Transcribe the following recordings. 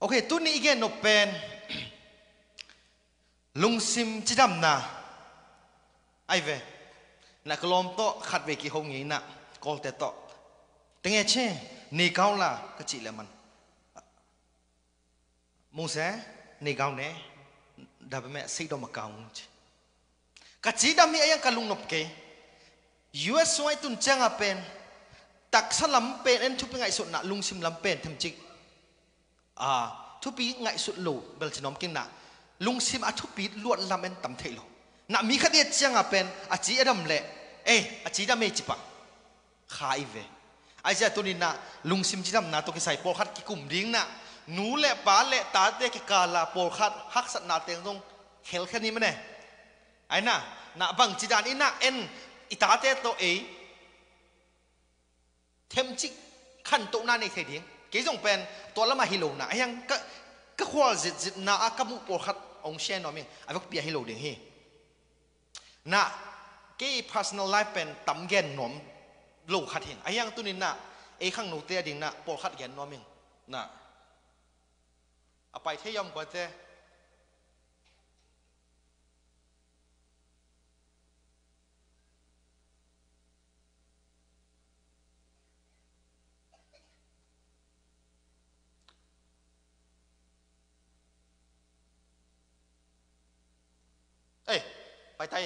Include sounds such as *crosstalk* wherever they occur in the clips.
โอเคตุนี้อีกนบเป็นลุงซิมจิดำนะไอเวนักลอมโตขัดเวกิหงงี้นะกอลเตโตตั้งเอเช่นี่เขาละก็จีละมันมูเสนี่เขาเนี่ยดับเมสิดอมกาวงกจีดำมีไอยังกลุงนบเกยูเอสไวตุนเจงอเป็นตักสลัมเป็นเอ็นทุบเป็นไงสุดนะลุงซิมลัมเป็นทำจิก à thu bí ngại sụt lù bel chân nom kinh nà lung sim à thu bí luận làm em tầm thấy lù nà mi khát điệt chiang à bên à chỉ đầm lệ ê à chỉ đam mê chỉ bằng à? khai về ai giờ à, tôi nina lung sim chỉ đam nà tôi cái sai bò khát cái cụm riêng nà nú lệ bá lệ tá tê cái cà là bỏ khát hắc sát nà tiếng rong hell khát ni mà nè ai nà nà bằng chỉ đàn ina en itá tê tô ấy thêm chích khăn tụ na này thấy riêng กี่จงเป็นตัวละมาฮิโลนะยังก็ก็ควาลจิตจิตนากบมุปอขัดองเชนนอมิงอาวกเปียฮิโลดิ่งฮีนะกี่ personal life เป็นตำแกนหนอมโลขัดเองไอ้ยังตุนินนะไอ้ข้างโนูเตียดิงนะปรขัดแกนนอมิงนะเอาไปเที่ยมกว่าเจะไปไทย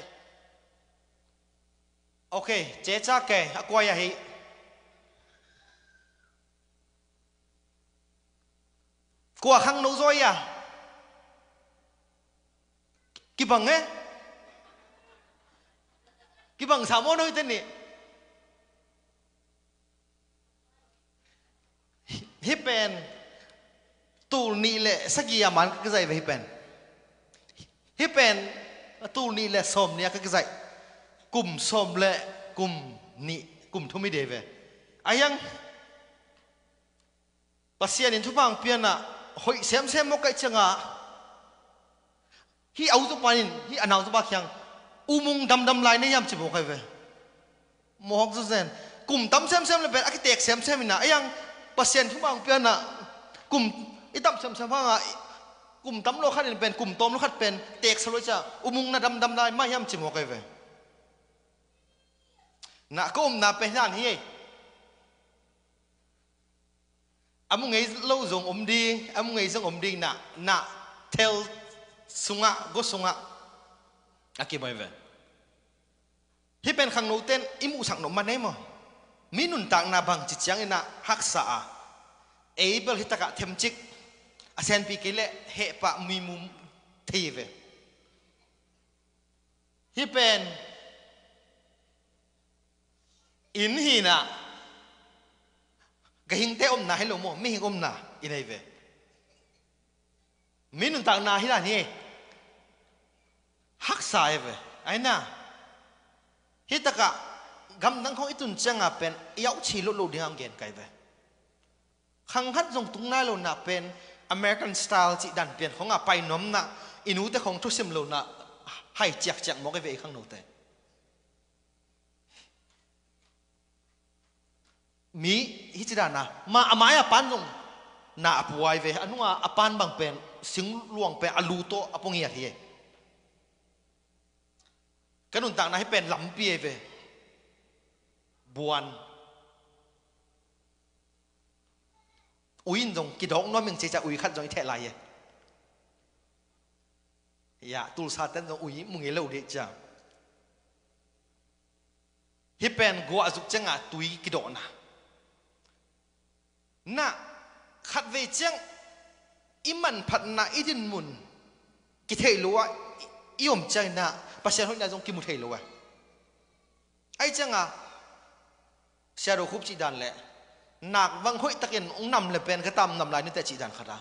โอเคเจ๊จ้าแก่กวยอะไรกลัวข้างนู้นซอยอ่ะกี่บังเอ๊ะกี่บังสามโมนู้นนี่ hipen tu ni le sagia man ka zai hipen hipen Ờ, tu ni lệ sòm nia cái dạy cùng sòm lệ cùng ni cùng thôi mi để về ai ayang pasien in thu bang pian na hội xem xem mo cái khi changa à? hi au zu panin hi anau zu ba khyang umung dam dam lại ne yam chi bo cái về, mo hok zu zen cùng tam xem xem về, cái akitek xem xem mình ai na ayang pasien thu bang pian na cùng itam xem xem ha กลุ่มตั้มโลขัดเป็นกลุ่มต้มโลขัดเป็นเตกสลวยจ้าอุมุงนะดำดำได้ไม่ย่ำจิมหัวไก่เวนะก็อุมนาเป็นด้านเฮียอามุงไงเล่าจงอมดีอามุงไงจงอมดีนะนะเทลสุงะก็สุงะอากิบอยเวที่เป็นขังโนเต้นอิมูสังนมันเนมอมีนุนต่างนาบังจิตยังนะฮักษาเอเบลฮิตกะเทมจิก asen pi kele he pa mi mum thive hi pen in hi na ga hing te om na hello mo mi hing om na inai ve mi nun tak na hi la ni e. hak sai e ve ai na hi ta ka gam nang khong itun changa pen yau chi lo lo ding ang gen kai ve khang hat jong tung na lo na pen อเมริกันสไตล์จีดันเปลี่ยนของอาไปน้อมนะอินูแต่ของทุสิมโลนะให้จักจักมองไปข้างโน้ตมีฮิจดานะมาอามายาปันนงน่าปวยเวอันนู้นอาปันบางเป็นสิงลวงเป็นอัลลูโตอปงเฮียที่กันนุนต่างนะให้เป็นลำเปียเวบวน uin dong ki dong no ming che cha ui khat jong the lai ye ya tul sa tan dong ui mung lo de cha hi pen go azuk changa tui ki do na na khat ve chang iman phat na idin mun ki thei lo iom chang na pasien hoi na jong ki mu thei lo ai changa à, Shadow khúc chỉ đàn lệ หนักวังหุยตะเกียนองนำเลเป็นกรตทำนำลายนี่แต่จีดันขนาด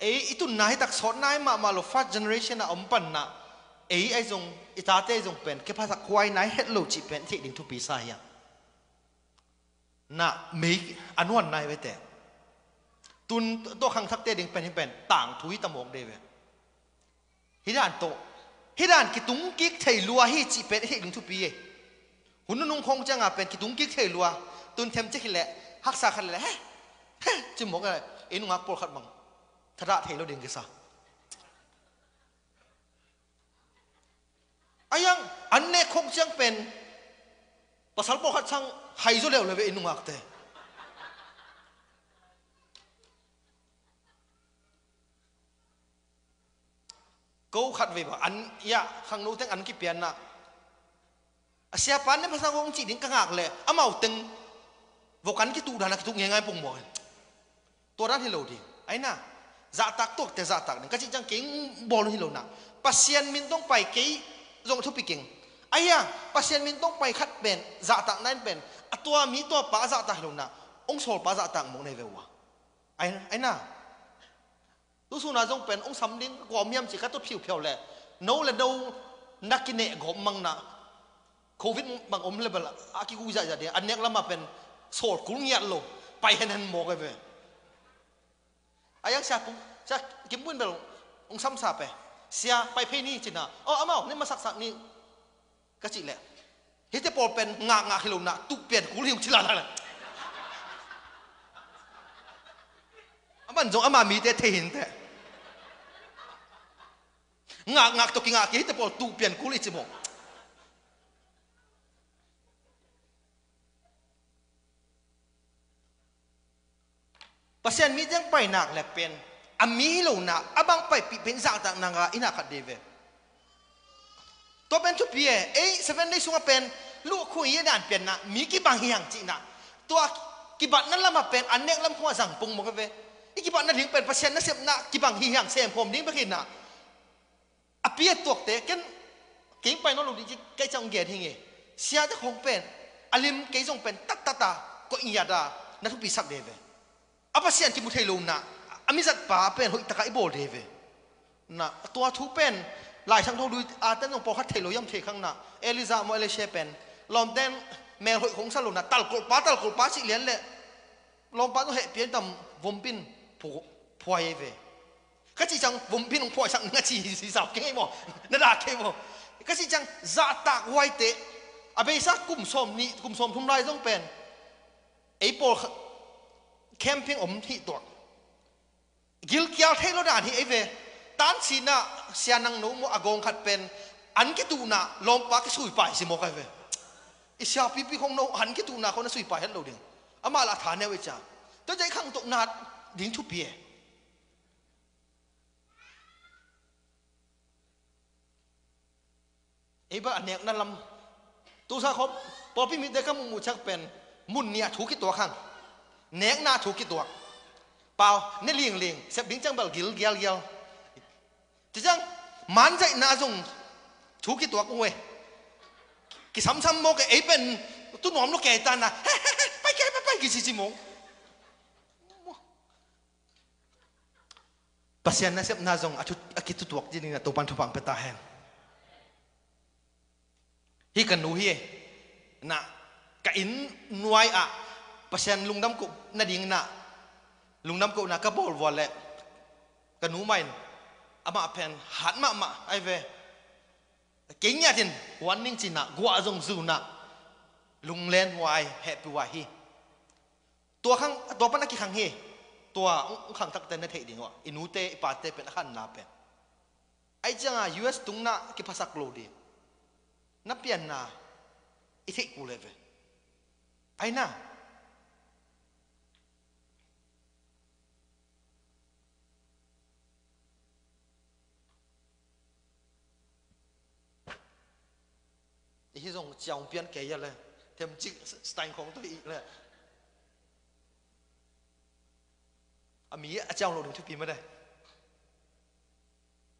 เอ้ยตุนนายตักสอนนายมามาลูฟัดเจเนอเรชันอะอมปันนะเอ้ยไอ้จงอิตาเต้จงเป็นค่ภาษาควายนายเฮ็ดโลจีเป็นที่ดิงทุปีสายนะมีอันวันนายไว้แต่ตุนตัวขังทักเต้ดิงเป็นที่เป็นต่างทุยตะมงเดวฮิดานโตฮิดานกิตุงกิกเทลัวฮิจีเป็นที่ดิงทุปีหุ่นนุ่งคงจะงา่เป็นกิตุงกิกเทลัวตุนเทมเจคิเละ hắc sa khát lệ chứ một cái in ngạc bồ khát bằng thật ra thấy lo đến cái sao ai yang anh này không chẳng bền bà sáu bồ khát sang hay rồi lâu về in ngạc thế câu khát về bảo anh ya dạ, khang nô tiếng anh kĩ biển na siapa ni pasang kong chỉ đến các ngạc lệ amau từng vô cắn cái tu đàn là cái tụ nghe ngay bùng mồi tôi đã hiểu đi ấy na dạ tạc tuộc để dạ tạc các chị chẳng kính bò luôn hiểu nà pasien mình ต้องไป cái dòng thuốc bị kính ấy à pasien khát bền dạ tạc nên bền à tua mi tua pá dạ tạc hiểu nà ông sổ pá dạ tạc mong này về quá ấy ấy na tôi xu na dòng bền ông sắm đến quả miam chỉ cắt tốt phiêu phiêu lẹ nấu là đâu nắc cái nệ gõ măng nà covid bằng ống lên bờ là à, cái gu dạ dạ đi anh nhắc lắm mà bền สดกุ้งเยัลงไปเห็นหันหมอกไปอ้ยักษ์ชาปุ๊จะกิมบุญไปลงองซ้ำซาไปเสียไปเพนี่จินะอ๋ออามานี่มาสักสักนี่ก็จิแหละเฮ้ยจะปอเป็นงางาฮิลุนะตุกเปลี่ยนกุลิงชิลาละอามันจงอามามีแต่เทินแต่งางาตกิงาเฮ้ยจะปอตุกเปลี่ยนกุลิจิมงเปราเฉ็นมีจังไปหนักแหละเป็นอามีลลนะอาบังไปปีเป็นสักต่างนางาอินคกเดเวตัวเป็นทุกปีเอ้ยเซเว่นได้สุงเป็นลูกคุยยันเปลี่ยนนะมีกี่บางอย่างจีนะตัวกี่บัตนั้นละมาเป็นอันเนกลำขัวสั่งปุงมกเวอีกี่บัตนั้นถึงเป็นเปอร์เซ็นต์นะเสียบนะกี่บางอย่างเสียมผมนิ้งมปขินนะอภิเษกตัวเตะกันเก่งไปน้องลูกดิจิใกล้จะองเกียรีิไงเสียจะคงเป็นอลิมเก่งจงเป็นตัดตาตาก็อิยาดานั่นทุกปีสักเดเว apa sian ki mu thei lo na ami zat pa pen hoi taka i bol de na tua thu pen lai sang thong lui a tan nong po khat thei lo yam thei khang na eliza mo ele she pen lom den me hoi khong sa lo na tal kol pa tal kol pa si lian le lom pa no he pian tam vom pin po po ye ve ka chi chang vom pin ong po sang nga chi *laughs* si sao ke mo *laughs* na da ke mo ka chi chang za tak wai te abe sa kum som ni kum som thum lai jong pen ei pol ข้มปิ้งอมที่ตัวกิลเกียร์เทโลดานที่เอเวตันสีน่ะเสียนังนู้มัวอากงขัดเป็นอันกิตูน่ะลมปากสุยไปสิโมกเวอีเสียพี่พี่ของนู้อันกิตูน่ะเขาน่ะสุยไปหันเโลดิงอามาลาฐานเนี่ยเวจ้าตัวใจข้างตกนัดดิ้งทุบเพียไอ้บ้าเนี่ยนั่นลำตัวสาคบพอพี่มิดได้ก็มุงมุชักเป็นมุ่นเนี่ยถูกิตัวข้างเนกนาถูกกี่ตัวเปล่าเนี่ยลิงลิงเสียบิงจังเบลกิลเกลเกลจะจังมันใจนาจงถูกกี่ตัวกูเว้ยกิซ้ำซ้ำโมกไอ้เป็นตุ้นหอมลูกแก่ตันนะไปแก่ไปไปกี่สิสิมงปัสยานะเสียบนาจงอาชุดอากิตุตัวจีนี่นะตัวปันทุบังเปตาแหงฮีกันนูฮีนะกะอินนวยอะ pasien lung nam ko na ding na lung nam ko na ka bol wale ka nu main ama pen hat ma ma ai ve kinh nhà tiền quan ninh chỉ na gua dòng dù na lùng lên hoài hẹp hoài hi tua khang à, tua pan ki khang hi tua khang tak tên thế đình inu te pa te pen khan na pen ai à us tung na ki phasak lo đi na ít na ithe lên leve ai na thì dòng chồng biến kế giờ là thêm chữ sanh không tôi ý là à mỹ à chồng lộ đừng thuyết biến đây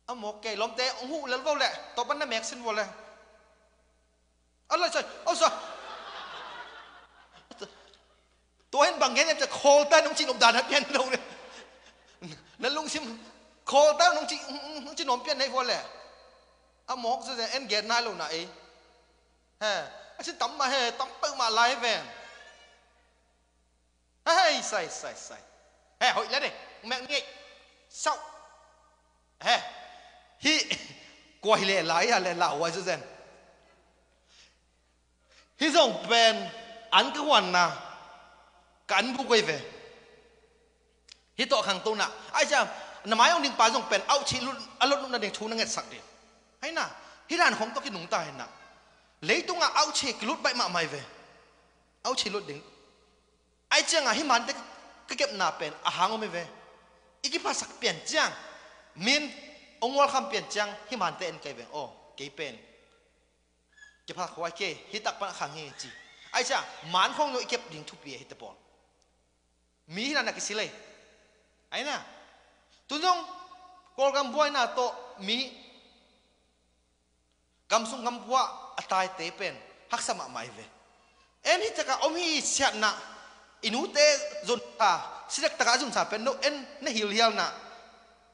à một cái lom té ông hụ lớn vô lệ tao bắn nó mẹt xin vô lệ à là trời ôi trời tôi bằng nghe sẽ call tay nông chị nông đàn hấp nhân đâu này nên lung sim call tay nông chị nông chị nông biến này vô lệ à một giờ em ghét nai lâu nãy he xin tắm mà he tắm bự mà lại về hey say say say he hội lên đi mẹ nghe sau he hi quay lại lại à lại lão vậy à, chứ gì hi dòng bèn ăn cái hoàn na cắn bu quay về hi tọ hàng tôn nà ai chà nằm ai ông đình bà dòng bèn ao chi luôn alo à, luôn là đình chú nó nghe sặc đi hay nà hi đàn không có cái núng tai nà lấy tung à ao chỉ lút bảy mà mày về ao chỉ lút đỉnh ai chẳng à himan thế cái kẹp nạp bền à hàng ôm về iki pa sak pian chang min ongwal kham chăng chang himan te anh cái về o cái pen cái pa khwai ke hi tak pa khang hi chi ai cha man khong no ikep ding thu tập hi te pon mi na na kisile ai na tunjong kol gam boy na to mi gam sung gam bua atai te pen hak sama mai ve en hi taka om hi siat na inu te zon ta silek taka zum sa pen no en na hil hial na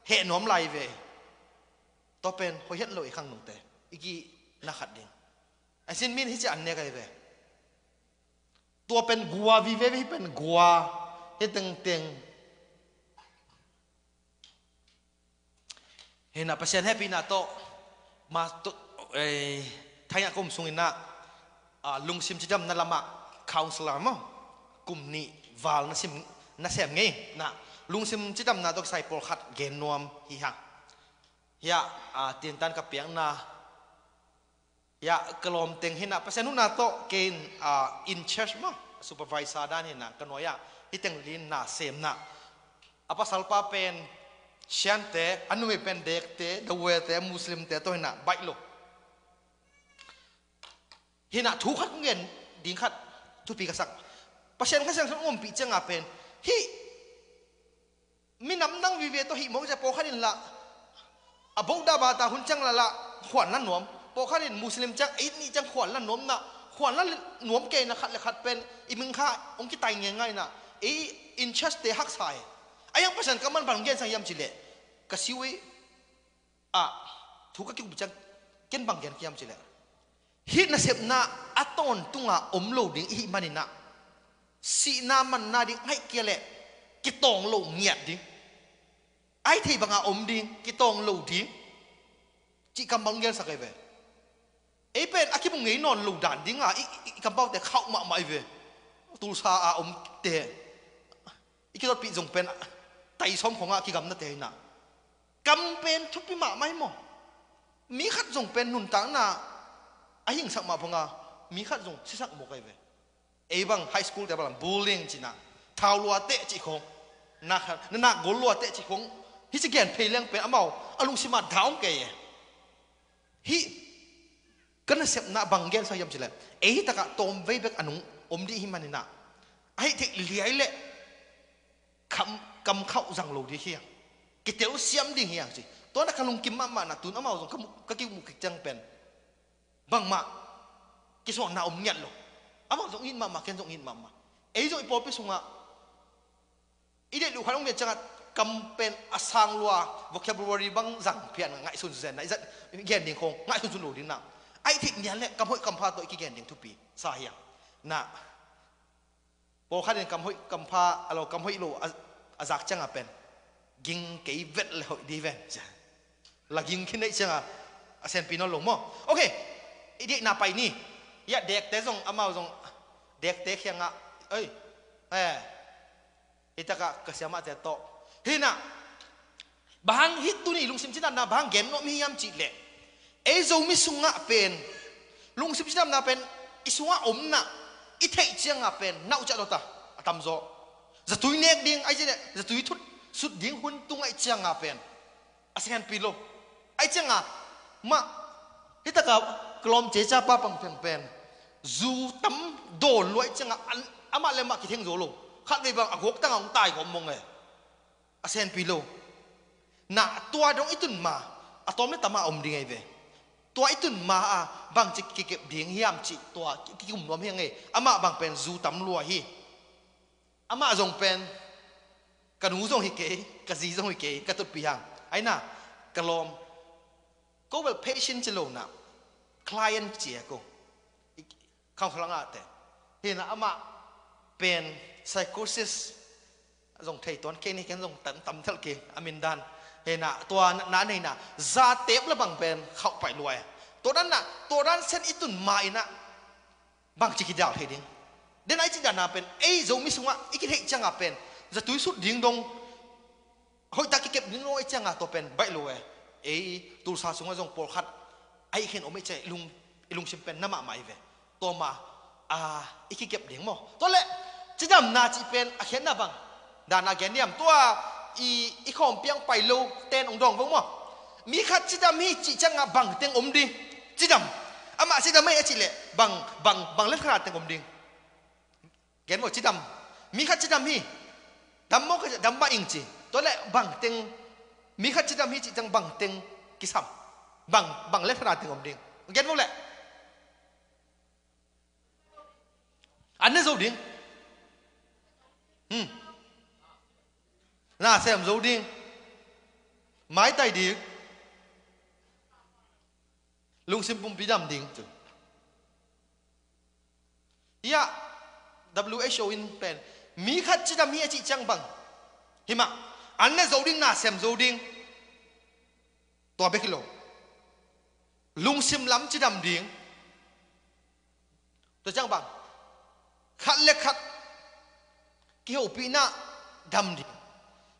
he nom lai ve to pen ho het loi khang nong te igi na khat ding asin min hi cha an ne kai ve tua pen gua vi ve hi pen gua he teng teng he na pasien happy na to ma to eh ทายาคมสุงินะลุงซิมจิจำนั่นละมะคาวสลามกุมนี้วาลนัซิมนั่นเซียไงนะลุงซิมจิจำนั่นตกองใส่ปลขัดเกมนวมฮิฮะยะเตียนตันกับเปียงนายะกลอมเต็งเห็นนะเพราะฉะนั้นนาตกเกณฑ์อินเชชมั้งซูเปอร์วิสาด้านเห็นนะกันว่าที่เต็งลินนาเซมนะอาปาสสลปาเป็นเชียนเตอันนู้นเป็นเด็กเตเดเวเตมุสลิมเตโตเห็นนะไบโลเฮินาทุกขัเงินดิงขัดทุปีกษัตริย์ประชาชนขัด้นสังคมปีเจงอาเป็นฮิมีน้ำนั่งวิเวตัวฮิมองจะโปขัดินละอับบดาบาตาหุ่นจังละละขวานละหนวมโปขัดินมุสลิมจังอินี่จังขวานละหนวมนะขวานละหนวมเกนะขัดละขัดเป็นอิมึงข้าองค์กิตายง่ายๆนะเออินเชสเตฮักไซไอยังประชาชนกำมันบางเกินสังยำจิเลกสิวิอ่ะทุกข์กิบจังเก็นบางเกินกิยำจิเล hi na sep na aton tunga omlo ding hi manina si na man na ding ngai kele kitong lo ngiat ding ai thei banga om ding kitong lo ding chi kam bang gel sakai ve ei pen akibung ngei non lo dan ding a i kam bau te khau ma mai ve tu sa a om te ikidot pi jong pen tai som khonga ki gam na te na kam pen thupi ma mai mo mi khat jong pen nun tang na ai ahing sak ma phanga mi khat jong chi sak cái về, ve ebang high school da balam bullying chi na thau lua te chi khong na khat na na gol lua te chi khong hi chi gen phei leng pe amau alung si ma down ke ye hi kana sep na bangel sa yam chi le e ta ka tom ve anh anung om di hi manina ai thì liai le cầm cầm khau răng lầu đi hiang cái tiểu xiêm đi hiang gì tôi đã khăn lùng kim mà mà là tuấn áo màu dùng cái cái kiểu mục kịch trang bền bằng vâng, mà cái song nào ông nhận lo à bằng dòng in mà mà khen dòng in mà mà ấy rồi bỏ cái song à ý để lúc khai ông nhận chẳng campaign asang lua vocabulary bang rằng phiền ngại sun zen nãy giận ghen đình không ngại sun sun lù đình nào ai thích nhắn lệ cầm hội cầm pha tội kỳ ghen đình thupi sa hiya à? na bỏ khai đình cầm hội cầm pha alo à, cầm hội lù a à, giặc chẳng à pen ging cái vẹt là hội đi ven là ging khi nãy chẳng à sen pino lùng mò ok i dik na pai ni ya dek thế zong amau zong dek te khianga ei eh itaka kasama te to hina bahang hit tu ni lungsim chinam na bahang gen no mi yam chi le ei zo mi sunga pen lungsim chinam na pen isunga omna i thei chianga pen nau cha dota tam zo za tui nek ding ai je za tui thut sut ding hun tung ai chianga pen asen pilo ai chianga ma ít ta cả klom chế cha pa phèn pheng pen zu tam do loi changa an ama le ma ki theng zo lo khat ve bang agok tang ông tài của mông e à sen pi lo na tua dong itun ma atom le tama ông đi ngay về tua itun ma à bằng chỉ ki kep ding hiam chi tua ki kum hiang heng e ama bằng phèn dù tấm lua hi ama zong phèn ka nu zong hi ke ka zi zong hi ke ka tut pi hang ai na kalom có vẻ patient chi lo na client chia cô, không phải ko khang khlanga te hina ama pen psychosis zong thei ton ke ni ken zong tam tam thal ke amin dan hena tua na nei na za tep la bang pen khau pai luai to dan na to dan sen itun mai na bang chi ki dal he ding den ai chi dan na pen ei zo mi sunga ikin hei changa pen za túi su ding dong hội ta ki kep ding dong ai tòa to pen bai luai ei tu sa sunga zong por khat ไอ้เห็นโอไม่ใจลุงลุงชิมเป็นน้ำมาไหม่เวตัวมาอ่าอีกเก็บเลียงมอตัวแรกจะจำนาจีเป็นเห็นนาบังดานาแกเนี่ยมตัวอีอีขอมเปียงไปลูเต้นองดองฟังมอมีขัดจะจำมีจีจังอ่ะบังเต็งอมดีจะจำอามาจะจำไม่เอจิเละบังบังบังเล็กขนาดเต็งอมดีเกนบอกจะจำมีขัดจะจำมีดำมอก็จะดำบ้าอิงจีตัวแรกบังเต็งมีขัดจะจำมีจีจังบังเต็งกิสัม bằng bằng lép phara tingom ding gen mo le an zo ding hm na sem zo ding mai tai di lung sim pum pidam ding tu ya WHO in pen mi chỉ đam mê chỉ chi bằng. bang mà an ne zo ding na xem zo ding to be kilo lung sim lắm chứ đầm điếng tôi chẳng bằng khát lệ khát cái hậu bị na đầm điếng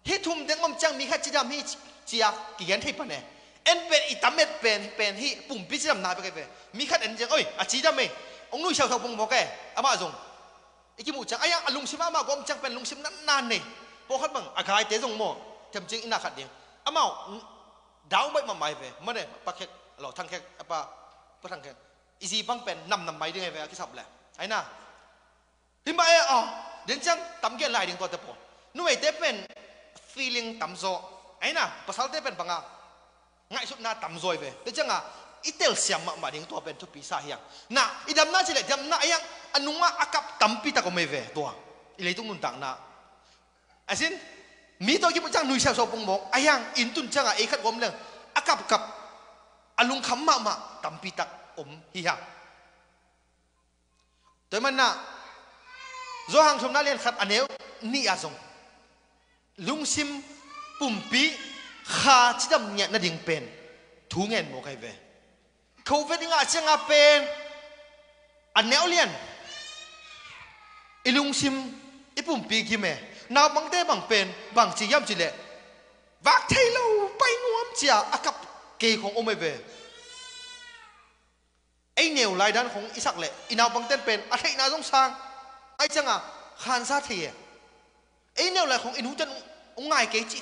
hết thùng đến ông chẳng mi khát chứ đầm hi chỉ à cái gắn thấy phần này em bên ít tắm em bên bên hi bùng bít chứ đầm nai bên cái về mi khát anh chẳng ơi à chỉ đầm mày ông nuôi sao sao bùng bọc cái à mà dùng cái mũ chẳng ai à, à lung sim à mà có ông chẳng bên lung sim nát nan này bố khát bằng à cái tế dùng mỏ thậm chí ina khát điếng à mà đau mấy mà mày về mất này bắt hết lo thang khek apa pa thang khek isi bang pen nam nam mai ding ve ki sap le ai na him ba e a den chang tam ge lai ding to te po nu ei te pen feeling tam zo ai na pasal te pen banga ngai sup na tam zoi ve te chang a itel siam ma ma ding to pen to pi sa hiang na idam na chile dam na yang anunga akap tampi ta ko me ve to ilei tung nun tang na asin mi to ki pu chang nui sa so pung mong ayang intun chang a e khat gom leng akap kap อารมณ์ขมมามาตัมปีตัก อมฮิฮะแต่มันน่ะโจหังชมนาเรียนขับอันเนี้ยนี่อาจงลุงซิมปุ่มปีขาดชิดำเนี่ยนัดิ่งเป็นทุงเงินโมใครเวเขาเวดิงอาเชงาเป็นอันเนี้ยเรียนอีลุงซิมอีปุ่มปีกี่เม่นาบังเต้บังเป็นบังจียำจีเลวักเทโลไปงวมเจียอากับ kỳ ของ ôm về ấy nhiều lai đan ของ isak lệ inau bằng tên pen à thấy na giống sang ai chăng à khan sa thì ấy nhiều lai ของ inu chân ông ngài cái chị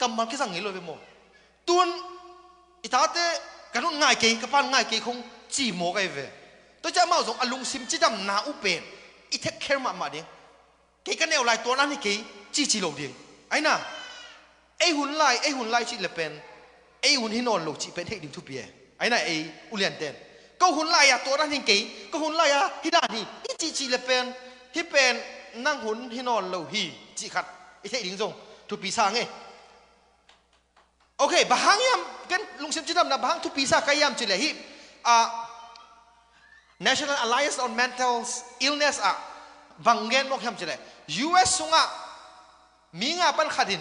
cầm bằng cái rằng nghĩ lời về một, tuôn ít thế, cái nó ngài cái cái pan ngài cái không chỉ mồ cái về tôi chắc mau giống alung à sim chỉ đầm na u pen ít khéo mà mà đi cái cái nhiều lai tuôn thì cái chỉ chỉ lầu đi ấy na ấy hun lại, ấy hun lại chị là pen ai hôn hi on lo chỉ pen hết ding thu pie ai na ai ulian ten ko hun lai à to ra hin ke câu hôn lai à hi da ni i chỉ chi le pen hi pen nang hôn hi on lo hi chỉ khát. i thấy ding jong thu bì pi sa Ok, okay hang yam kan lung sem chi dam na hang thu bì sa Cái yam chi le hi a National Alliance on Mental Illness a vangen nok yam chi le US sunga minga pan khadin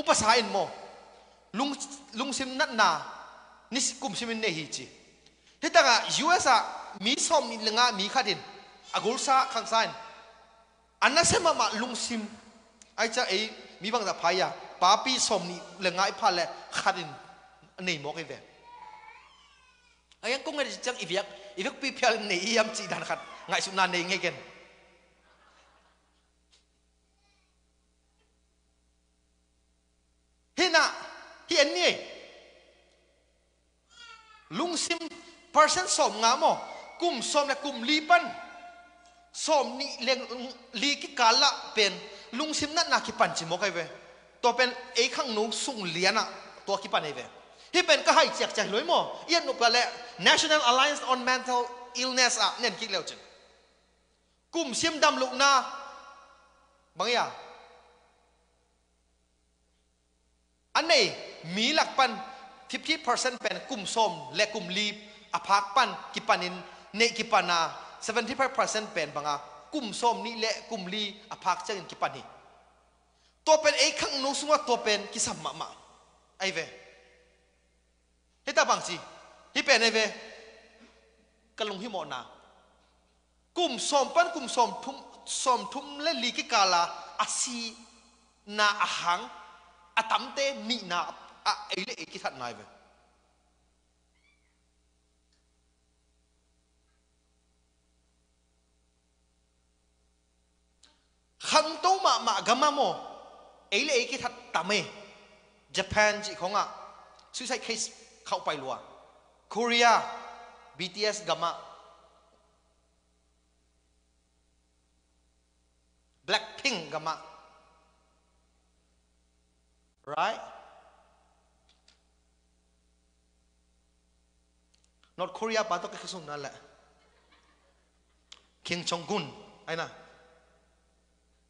upasain mo lung lung sim nát na ni kum sim ne hi chi thế ta ga us a mi som ni lenga mi kha din agul à, sa khang san anna à, sema ma lung sim ai cha ấy mi bang da phai ya à, pa pi som ni lenga i pha le kha din nei mo ke ve ayang kung ngai chang i viak i viak pi phial nei yam chi dan khat ngai sum na nei ngai ken hina ี่เอ็นนี่ลุงซิมเปอร์เซ็นต์สมงามอกุมสมและกุมลีปันสมนี่เลงลีกิกาละเป็นลุงซิมนั่นนักปันจิโอเคไเวตัวเป็นไอข้างนู้สุ่งเลียนะตัวี่ปันไอเวที่เป็นก็ให้เจียกใจลวยมอเอียนนุกละ National Alliance on Mental Illness อ่ะเนี่ยคิดแล้วจังกุมซิมดำลุกนาบางอย่างอันนี้มีหลักปันทิพย์ที่เปอร์เซ็นต์เป็นกลุ่มส้มและกลุ่มลีบอภักปันกิปานินเนกิปานา 75 เปอร์เซ็นต์เป็นบางกลุ่มส้มนี่และกลุ่มลีอภักเจ้ากิปานีตัวเป็นไอ้ข้างนู้นสุงว่าตัวเป็นกิสัมมะมะไอ้เวห้ตาบังสิฮิเป็นไอ้เวกะลงฮิโมนากุมส้มปันกุมส้มทุมส้มทุ่มและลีกิกาลาอาซีนาอาหังအတမ်းတဲနိနာအဲ့လေကိသနိုင်ပဲခန်တူမမဂမမောအဲ့လေကိသတမေဂျပန်ကြီးခေါငါဆူဆိုက်ကိစ်ခောက်ပိုင်လွာကိုရီးယား BTS ဂမ Blackpink ဂမ right? North Korea ปะตกคือสงนั่นแหละคิงชองกุนไอ้น่ะ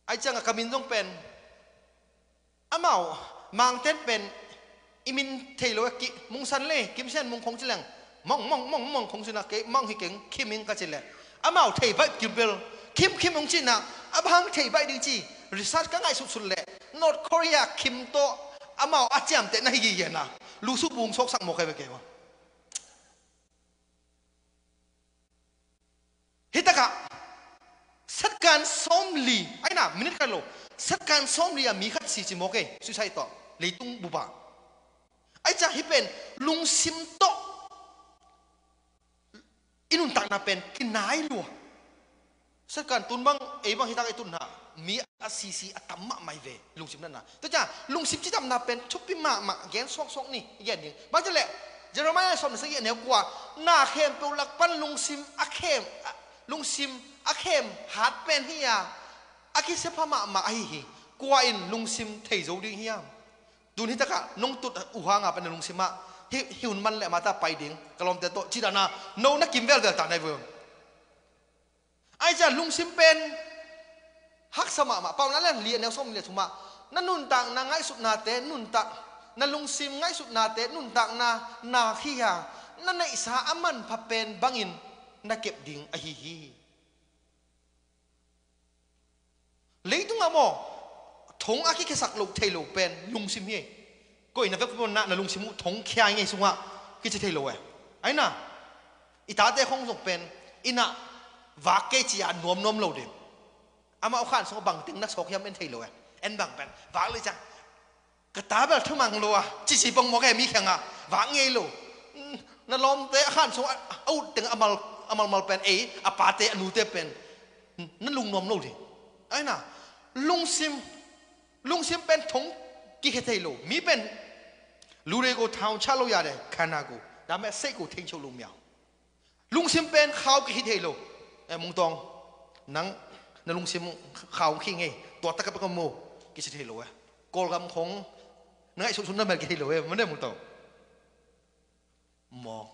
ไอ้เจ้าก็คมินต้องเป็นอมามังเตนเป็นอิมินเทโลกิมุงซันเล่กิมเซนมุงคงจิแหลงมองมองมองมองคงจินาเกมองฮิเก่งคิมิงก็จิและอมาเทไปกิมเบลคิมคิมมุงจินาอับฮังเทไปดีจีริสัตก็ง่ายสุดๆแหละ North Korea kim to amao Tết này gì vậy yena lu su sốc bung sok sak mo khai ke ma hitaka satkan somli aina minute kan lo satkan somli a mi khat si chi mo ke suicide to leitung buba ai cha hipen lung sim to inun tak na pen kinai lu satkan băng, ê băng bang hitak e tun na มีอาศีซีอัตมะไม่เวลุงซิมนั่นนะตัวจ้าลุงซิมที่ทำนาเป็นชุบพิมามาแกนซอกซอกนี่แกนนี่บบางจะแหละเจอรมันสมสักอยีางเนือกว่าหน้าเข้มเปลักปั้นลุงซิมอาเข้มลุงซิมอาเข้มหาดเป็นเฮียอาคิเสพมะมาไอฮีกว่าอินลุงซิมเทยโจดิ้งเฮียดูนี่ตะกะนงตุดอุหางอ่ะเป็นลุงซิมะหิวมันแหละมาตาไปดิ้งกลอมแต่โตจิตานาโนนักกิมเวลเดลตานายเวอร์ไอจ้าลุงซิมเป็นฮักสมามาเปล่านั้นเลียนแนวส้มเลียนทุมานั่นนุ่นต่างนางไงสุดนาเตนุ่นต่างนั่นลุงซิมไงสุดนาเตนุ่นต่างนา นาขี้ยานั่นในอสาอามันพับเป็นบังอินนักเก็บดิ่งอหิฮีเลยตุงอะโมทงอากิเคสักลูกเทลูเป็นลุงซิมเฮก็อินันเวบพนนะนลุงซิมุทงแค่ไงสุงะกิจะเทลูเอ้ไอ้น่ะอิตาเตคงส่งเป็นอินะวากเกจิยานวมนวมเราเด็มอามาเอาข้าสบังติงนักสกยามเอ็นเทลเอเอ็นบังเป็นวางเลยจ้ะกระตาเบลทุ่มังลัวจีจีปงมอแกมีแขงอ่ะวางไงลูนั่นล้มเตะข้นสงเอาติงอามาอามามาเป็นเออาปาเตอนูเตเป็นนั่นลุงนมนู่ดิไอ้น่ะลุงซิมลุงซิมเป็นทงกิเหตเทลมีเป็นลูเรโกทาวชาโลยาเดคานากูดาแม่เซกูเทงโชลุงเมียวลุงซิมเป็นข้าวกิเหตเทลเอ้มงตองนังนลุงซิมข่าวขี้ไงตัวตะกับกมูกิสิทิโลเอกอลกำคงเนื้อสุนทรแบบกิทิโลเอมันได้มุตมอง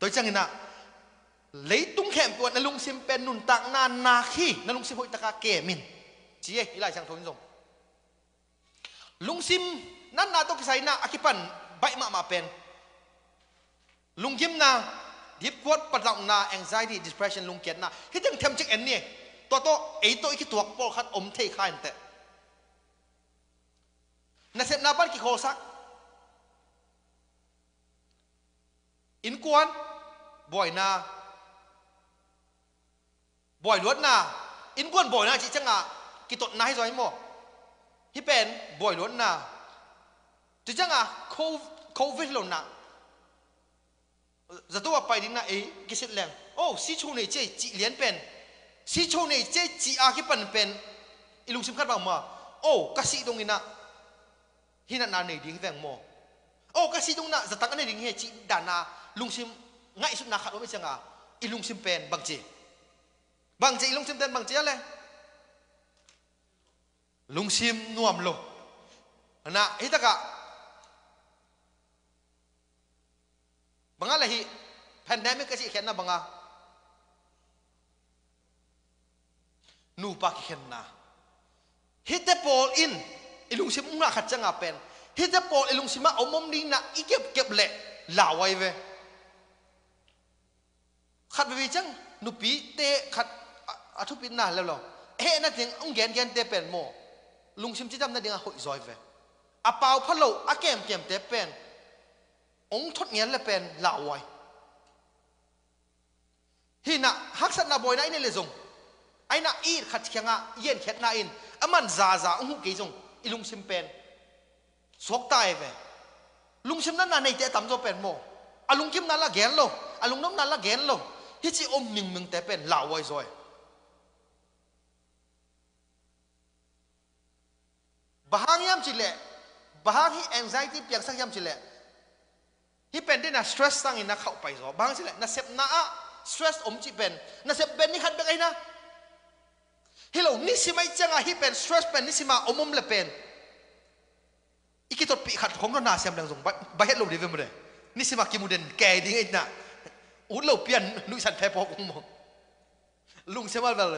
ตัวจังงนะเลยตุ้งแขมตัวนลุงซิมเป็นนุนตักนานนาขี้นลุงซิมพอยตะกาเกมินจี๊ยอี่ลายจังทนส่งลุงซิมนั่นนาตุกิไยนาอคิปันใบมามาเป็นลุงยิ้มนาดิบกวดปัดหลางนาองไซตี้ดิสเพรสชันลุงเกียนนาที่ยังเทมจิกเอ็นเนี่ยตัวโตไอ้ตัวอีกตัวปอขัดอมเทข้านแต่นั่นเสพนาบันกี่โคสัก อินกวนบ่อยนา บ่อยลวดนา อินกวนบ่อยนาจิจังอ่ะกี่ตัวนาให้ซอยมั้งฮิเป็นบ่อยลวดนา จิจังอ่ะโคโควิดลงนา zato apa ini na eh kisit lem oh si chu ne che chi lien pen si cho nei chế chi a ki pan pen ilung sim khat ba ma o oh, ka si dong ina hina na nei ding veng mò o oh, cái si đông na za tak này ding he chi da na lung sim ngay su na khát khat o changa ilung sim pen bang che bang che ilung sim pen bang che le lung sim nuam lo na hitaka banga hi pandemic cái kasi khen na à นูปากเห็นนะฮิตเตอรอลอินอิลุงซิมุงาขัดจังอาเป็นฮิตเตอรอลอิลุงซิมะอมมดีนะอีเก็บเก็บเละลาวไวเวขัดไปวิจังนูปีเตขัดอาทุปินนาแล้วหรอเฮ้นั่นเององแกนแกนเตเป็นโมลุงซิมจิจมนั่นเองหุยซอยเวอปาวพะโลอาแกมแกมเตเป็นองทุดเงี้ยเละเป็นลาวไว้ฮิน่ะฮักสันนาบอยนั่นเองเลยจงไอ้น่ะอีขัดเขียงอ่ะเย็นเข็ดน่าอินอามันซาซาอุ้งกี่จงอีลุงชิมเป็นสวกตายไปลุงชิมนั่นน่ะในเจะต่ำโจเป็นโมอาลุงกิมนั่นละแกนลงอาลุงน้ำนั่นละแกนลงที่จิอมหนึ่งมึงแต่เป็นลาวไว้ซอยบางยามจิเละบางที่ a n x ซ e t y เปียงสักยามจิเละที่เป็นได้น่ะสตรีสตั้งอิน่ะเข้าไปซอบางจิเล่นะเสพนะ stress อมจิเป็นน่ะเสพเป็นนี่ขัดเป็นไงนะฮิโลนี่สิมาจังอาฮิเป็นสตรีสเป็นน่สิมาอมมเลเป็นอีกทีตัวปีขัดของเก็นาเสียมแรงส่งใบเหตุลมดีเวมเลยนี่สิมากิมุเดนแก่ดีงี้นะอุดเหล่าเปียนนุสันแพ้พอกมองลุงเชี่อว่าแบบ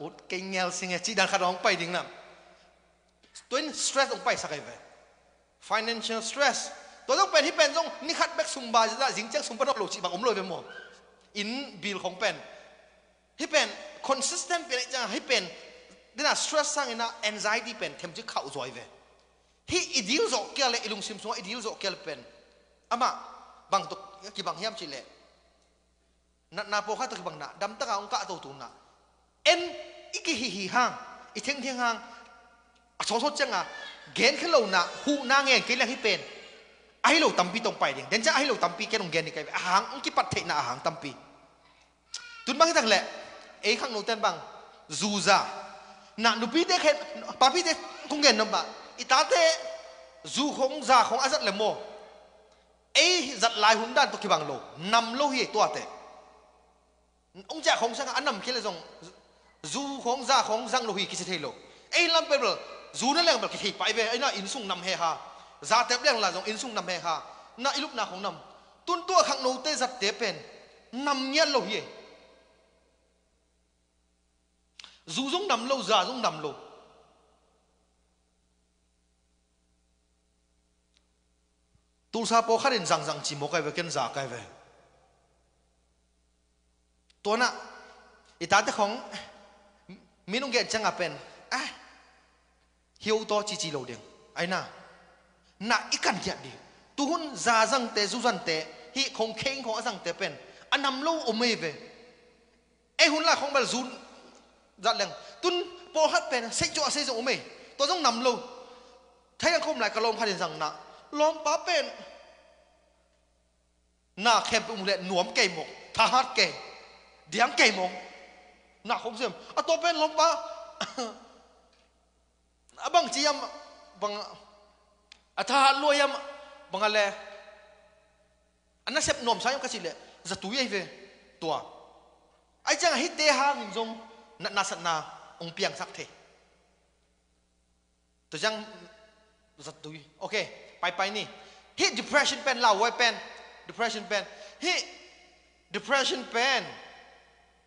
อุดเก่งเงลสิเงี้จีดันขัดของไปดิ่งน้ำตัวนี้สตรีสลงไปสักไอ้เว้ financial stress ตัวต้องเป็นที่เป็นต้องนิคัดแบกซุมบาจะได้สิงเจ้งซุมปนอกโลกจีบังอมลอยไปหมดอินบิลของเป็นที่เป็น consistent pen cha hi pen là stress sang ina anxiety pen them chi khau zoi về. hi idil zo kya le ilung sim so idil zo kya pen ama bang tu ki bang hiam chi le na na po kha ta ki bang na dam ta ka ong ka to tu na en iki hi hi hang i theng theng hang a so so chang a gen khlo na hu na nge ke la hi pen ai lo tampi tong pai ding den cha ai lo tampi ke nong gen ni kai hang ki pat the na hang tampi tun bang tak le ấy khắc nấu tên bằng dù giả nà nụ biết tế khét bà biết tế cũng nghe nó bà ít tá thế, dù không già không ai giận là mồ ấy giận lại hún đàn tôi khi bằng lỗ nằm lâu hi tòa tệ ông già không sang ăn nằm khi là dòng dù không già không răng lỗ hi kia sẽ thấy lỗ ấy làm bây giờ dù nó là một cái thịt phải về ấy là in sung nằm hè hà già tép đen là dòng in sung nằm hè hà nãy lúc nào không nằm tuôn tua khăng nấu tê giật tế bền nằm nhẹ lâu hi dù dũng nằm lâu già dũng nằm lâu Tu sa po khát đến rằng rằng chỉ một cái về kiên giả cái về Tuấn ạ Ý ta tức không Mình không ghẹn chẳng à bền À Hiếu to chỉ chỉ lâu điện Ai na Na ít cần kiện đi Tu hun già răng tế du dân tế Hi không khen khó răng tế bền Anh à, nằm lâu ôm mê về Ê hun là không bao giờ dặn dạ rằng tun po hát pen sẽ cho sẽ dùng mày tôi giống nằm lâu thấy anh không lại cả lom phát hiện rằng nà lom pa pen na khem bụng lệ nuông cây một tha hát cây điếm cây một na không xem à tôi pen lom pa à bằng chi em bằng à tha hát lôi em bằng à lệ anh à, xếp nôm sao em cái gì lệ giật dạ túi ấy về tua anh chẳng hít tê hàng dùng นัดนาสันนาองเปียงสักเทตัวจังสัตตุยโอเคไปไปนี่ฮิ depression เป็นเราไว้เป็น depression เป็นฮิ depression เป็น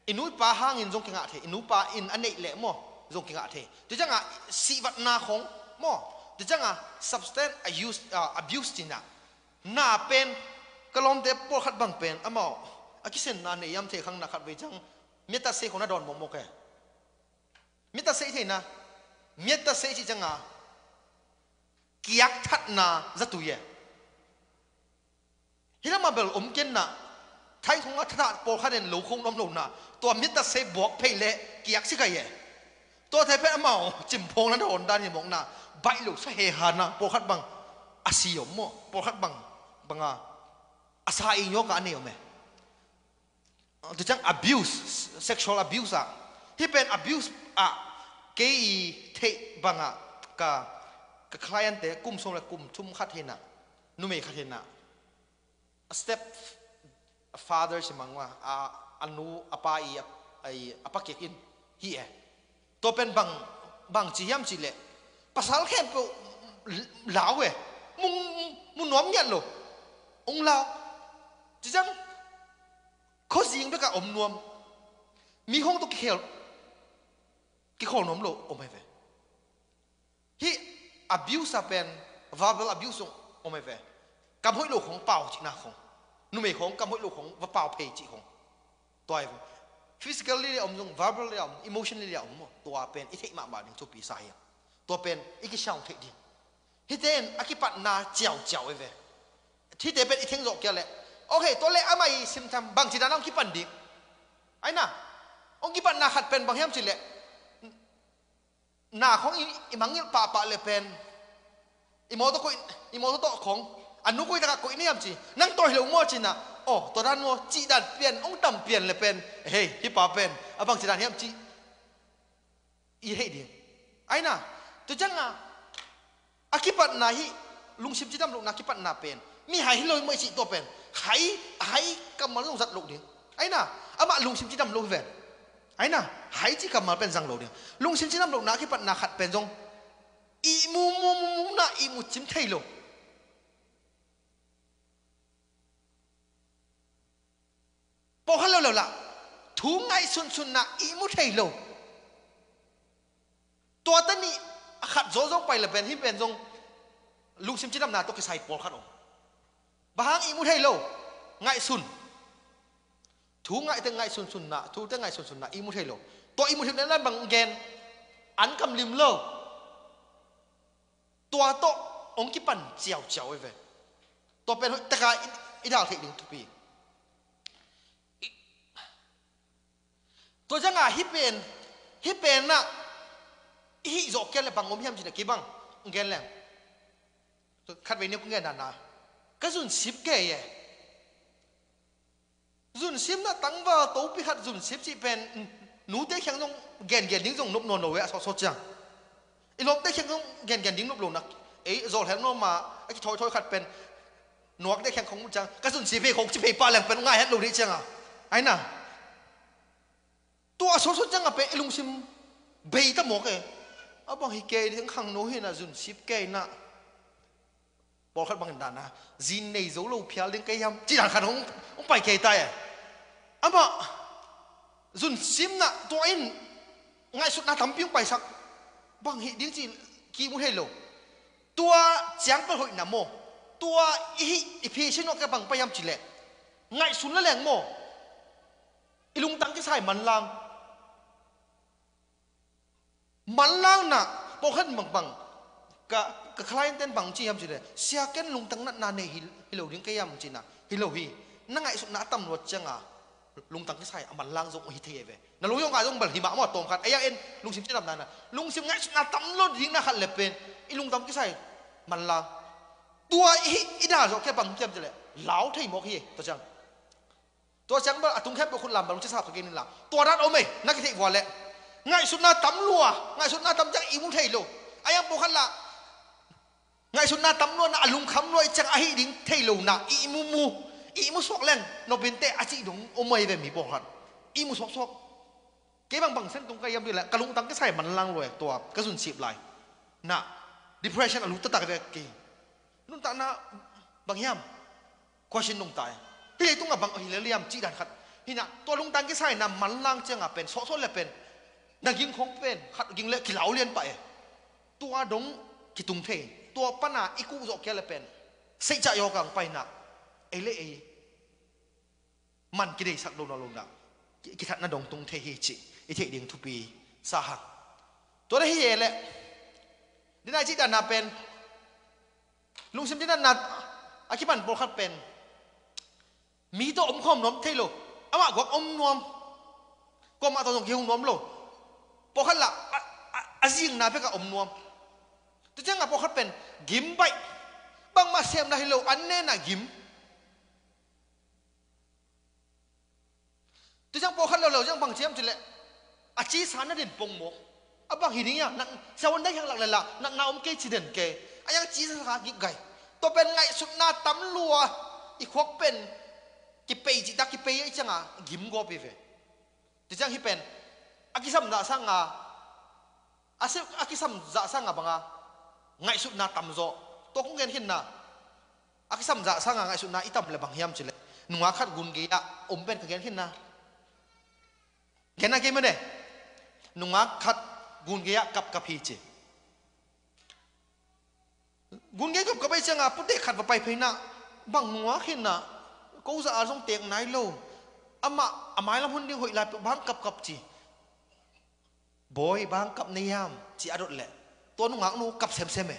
อินุยปาหางอินจงกิงอาเทอินุปาอินอันเอกเละมั่วจงกิงอาเทตัวจังอ่ะสีวัดนาของมั่วตัวจังอ่ะ substance abuse abuse ที่น่ะนาเป็นกลอมเตปอขัดบังเป็นอ่ะมั่วอากิเซนนาเนี่ยยามเทขังนักขัดไปจังเมตตาเซของน่าดอนมองมองแกมิตรเสียที่นะมิตรเสียที่จังอ่ะกียกทัดนะจะตุยฮิลามาเบลอมกินนะไทยของอัฐนาโปขันเดนลูกคงน้ำลงนะตัวมิตรเสียบวกเพลเลกียกสิกายตัวเทพเอ็นอเมาจิมพงนั้นโดนด้านยังมองนะใบลูกเสเฮฮานะโปขัดบังอาศิยมโมโปขัดบัง บังอ่ะอาศัยยกอันนี้อมตัวจัง abuse sexual abuse อ่ะที่เป็น abuse อ่ะเกีเทบังะกะกะคลายันเตกุมสมละกุมทุมคัดเห็นะนุเมคัดเห็นะ step father ใช่มั้งว่าอาอนุอาปาอีอไออปาเกกินฮีเอตัวเป็นบังบังจียมจีเละภาษาแค่เหลาวเวมุงมุงน้อมยันโลองลาวจีจังเขาสิงด้วยกับอมนวมมีห้องตุกเขียวกี่คนนมลูอมเฟฮีอับิวซาเป็นวาเบลอับิวซงอมเฟกำหุ่ยลูของเปล่าจีน่าคงนุ่มเอกของกำหุ่ยลูของวาเปล่าเพจจีคงตัวเองฟิสิกอลลี่อมจงวาเบลลี่อมอิโมชันลี่อมตัวเป็นอิทธิมาบาดิงจูปิสายตัวเป็นอิกิชาวเทดีฮีเจนอักิปัตนาเจียวเจียวเอเวที่เดเป็นอิทธิงโลกเก่เล่โอเคตัวเล่อามาอีซิมทำบางจีน่านองกิปันดีไอ้น่ะองกิปันนาขัดเป็นบางแห่งจีเล่นาของอิมังเงปะปะเลเป็นอิโมตุกุอิโมตุตอของอนุกุยตะกุกอินี่ยมจีนั่งตัวเหลวมัวจีนะโอ้ตัวนั้นมจีดันเปลี่ยนองตำเปลี่ยนเลเป็นเฮ้ยฮิปาเป็นอะบังจีดันเฮียมจีอีเฮดียไอ้น่ะตัวจังอ่ะอากิปัตนาฮิลุงชิมจีดันลุงนักิปัตนาเป็นมีหายฮิลอยไม่จีตัวเป็นหายหายกำมันลงสัตว์ลุงเดียไอ้น่ะอามาลุงชิมจีดันลุงเวนไอ้น่ะหายที่กำมาเป็นสังโลเนี่ยลุงชินชินน้ำลงนาขี้ปัดนาขัดเป็นทรงอีมูมูมูมูนาอีมูจิมไทยโลปอฮัลโลละถุงไงสุนสุนนาอีมูไทยโลตัวตันนี้ขัดโจงไปละเป็นที่เป็นทรงลุงชิมชินน้ำนาตกใส่ปอขัดออกบางอีมูไทยโลไงสุน thú ngại tên ngại sun sun na thú tên ngại sun sun na imu thay lo to imu thay nên bằng gen ăn cầm lim lơ. tua to ông kia bàn chéo chéo về to bên hội tất cả ít đào thịt đứng tu bi tôi rằng à hip bên hip bên na hi dọc kia là bằng ông hiam gì là kia bằng gen lem khát về nếu cũng gen đàn na cái sun ship kia vậy dùn xiêm na tăng vào tấu bị hạt dùn xiêm chỉ bèn ừ, nú tế khang dùng gèn gèn những dùng nộp nổ nổ vậy sao sao chẳng ilom tế khang dùng gèn gèn những nộp nổ nặc ấy rồi hẹn nó mà ấy thôi thôi khát bèn nuộc tế khang không chẳng cái dùn xiêm bê không chỉ bê ba lần bèn ngay hết luôn đấy chẳng à ai nà tua sao sao chẳng à bèn ilom xiêm bê ta mọc ấy à bằng hi kê những khang nô hi là dùn xiêm kê nà bỏ khát bằng đàn à zin này dấu lâu phía lên cây yam chỉ đàn khát không không phải kê tay à ama zun simna to in ngai sut na tamping paisak bang hi din chi ki mu hello tua chiang pa hoi na mo tua i i phi sino ka bang payam chi le ngai sun la leng mo ilung tang ki sai man lang man lang na po khan bang bang ka ka client ten bang chi ham chi le sia ken lung tang na na ne hi hello ding ka yam chi na hello hi na ngai sut na tam lo à lung cái sai mà lang zong hi thie ve na lu yong ka zong bal hi ma mo tom khat aya en lung chết chinam na na lung sim ngai na tam luôn ding na khat le pen i lung tam cái sai mà la tua ít i da zo ke bang kiam jele lao thei mok hi to chang to chang ba atung khep khun lam bal chi sa ka gen la to rat o me na ki thei wa le ngai sun na tam luôn, ngay sun na chắc chang muốn mu thei lo aya po khat là, ngay sun na tam luôn, na alung kham luôn, chắc a hi ding thei na i mu mu อีมุสอกเล่นนบินเตอาจิดงอมัยเวมีบอกัดอีมุสอกสวกเกี่ยบางบางเส้นตรงกายมีแหละกระลุงตังก็ใส่มันลังรวยตัวกระสุนฉีบลายน่ะ depression อารมณ์ตะตักเวกีนุ่นตานะบางยามควชินนุ่งตายพี่ยตุ้งกับบางอหิเลียมจีดันขัดพี่น่ะตัวลุงตังก็ใส่น้ำมันลังเจียงาเป็นสอสนเลยเป็นนักยิงของเป็นขัดยิงเล็กขี่เหลาเลียนไป ตัวดงขี่ตุงเท ตัวปนาอีกูโจเกลเป็นเสียใจโยกังไปนักเอเลเอมันกี่เอสสักโลงลงดับกี่ทัดนดงตรงเทฮิจิอิเทดยงทุปีสาหัสตัวได้เฮเยแหละดินายจิตานาเป็น ลุงซิมจิตานาอาคิบันโปรคัดเป็น มีตัวอมคอมน้อมเทโลอาวะกวกอมนอมก็มาตัวสงเกียงน้อมโลโปรคัดละอาซิงนาเปกับอมนอมตัวเจ้ากับโปรคัดเป็นกิมไปบางมาเสียมไดโลอันเน่น่ะกิม tôi chẳng bỏ khăn lâu lâu chẳng bằng chém chỉ lệ à chỉ sáng nó đến bông mộ à bằng hình như nặng sao anh đấy hàng lạc lại là nặng nào ông kê chỉ đến kê à chẳng chỉ sáng hạt gậy tôi bên ngay sụt na tắm lùa ít khoác bên cái bê chỉ đắc cái bê ấy chẳng à gim gò bê về tôi chẳng hi bên à cái sầm dạ sang à à sẽ à cái sầm dạ sang à bằng à ngay sụt na tắm rồi tôi cũng nghe hiện nà à cái sầm dạ sang à ngay sụt na ít tắm là bằng hiam chỉ lệ nung khát gun ghế à ôm bên cái nghe hiện nà แกนักเกมันเยนุงักขัดกุนเกียกับกับพีเจกุนเกียกับกับไปเชียงอนพุ็กขัดไปเพน่ะบังนัาขึ้นนะกูจะอาจงเตียงไหนโลอามาอามาลำพุนดิ้งหอยลายบังกับกับจีบอยบังกับนียมจีอดรมณละตัวนุงากนูกับเซมเซมเอ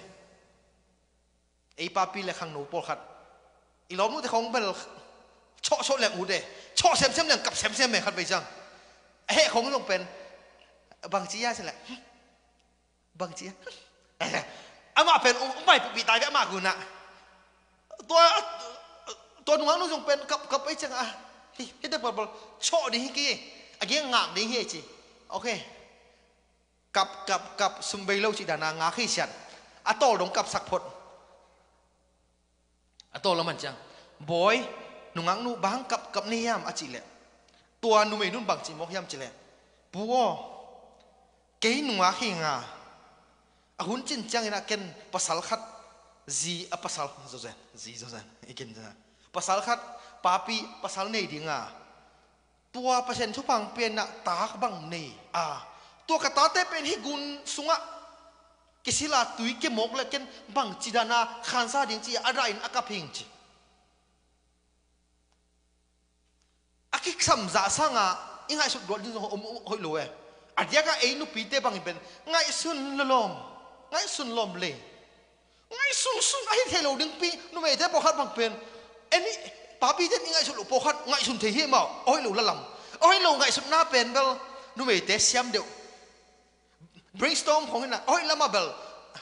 ไอป้าปีเลยขังหนูปอขัดอีหลอมนู้นแต่ของเป็นชอชอแหลงอูเดชอเซมเซมแหลงกับเซมเซมเอขัดไปจังเฮ้คงต้องเป็นบางเจียาสิแหละ บางเจียาอมาเป็นไม่ปีตายแม่มากูนะตัวตัวหนุ่มนุ่งเป็นกับกับไปจังอ่ะเฮ้ยเด็กบอลบอลชอบดิฮิกี้อีกอย่งงามดีิฮิจิโอเค กับกับกับสมบัยเราจีดานางาขี้ฉันอตโตลงกับสักพดอตโตแล้วมันจังบอยหนุ่งนุ่งบางกับกับนิยามอาจิเล่ tua nu me nun bang chi mok yam chile puo ke nuwa khi nga a hun chin chang ina ken pasal khát zi a pasal zo zen zi zo zen ikin zena pasal khát papi pasal đi nga, tua pasen chu pang pen na tak bang nei a tua kata te pen hi gun sunga kisila tui ke mok le ken bang chidana khansa ding chi arain akaping chi ki sam za dạ sanga ingai à, su dol jin om hoi lo e adia ka à, ei nu pite bang ben ngai sun lom ngai sun lom le ngai sun sun ai the lo ding pi nu me the pokhat bang pen any papi den ingai su lo pokhat ngai sun the hi ma à, hoi lo la lam hoi lo ngai sun na pen bel nu me thế siam deu brainstorm khong na hoi mà bel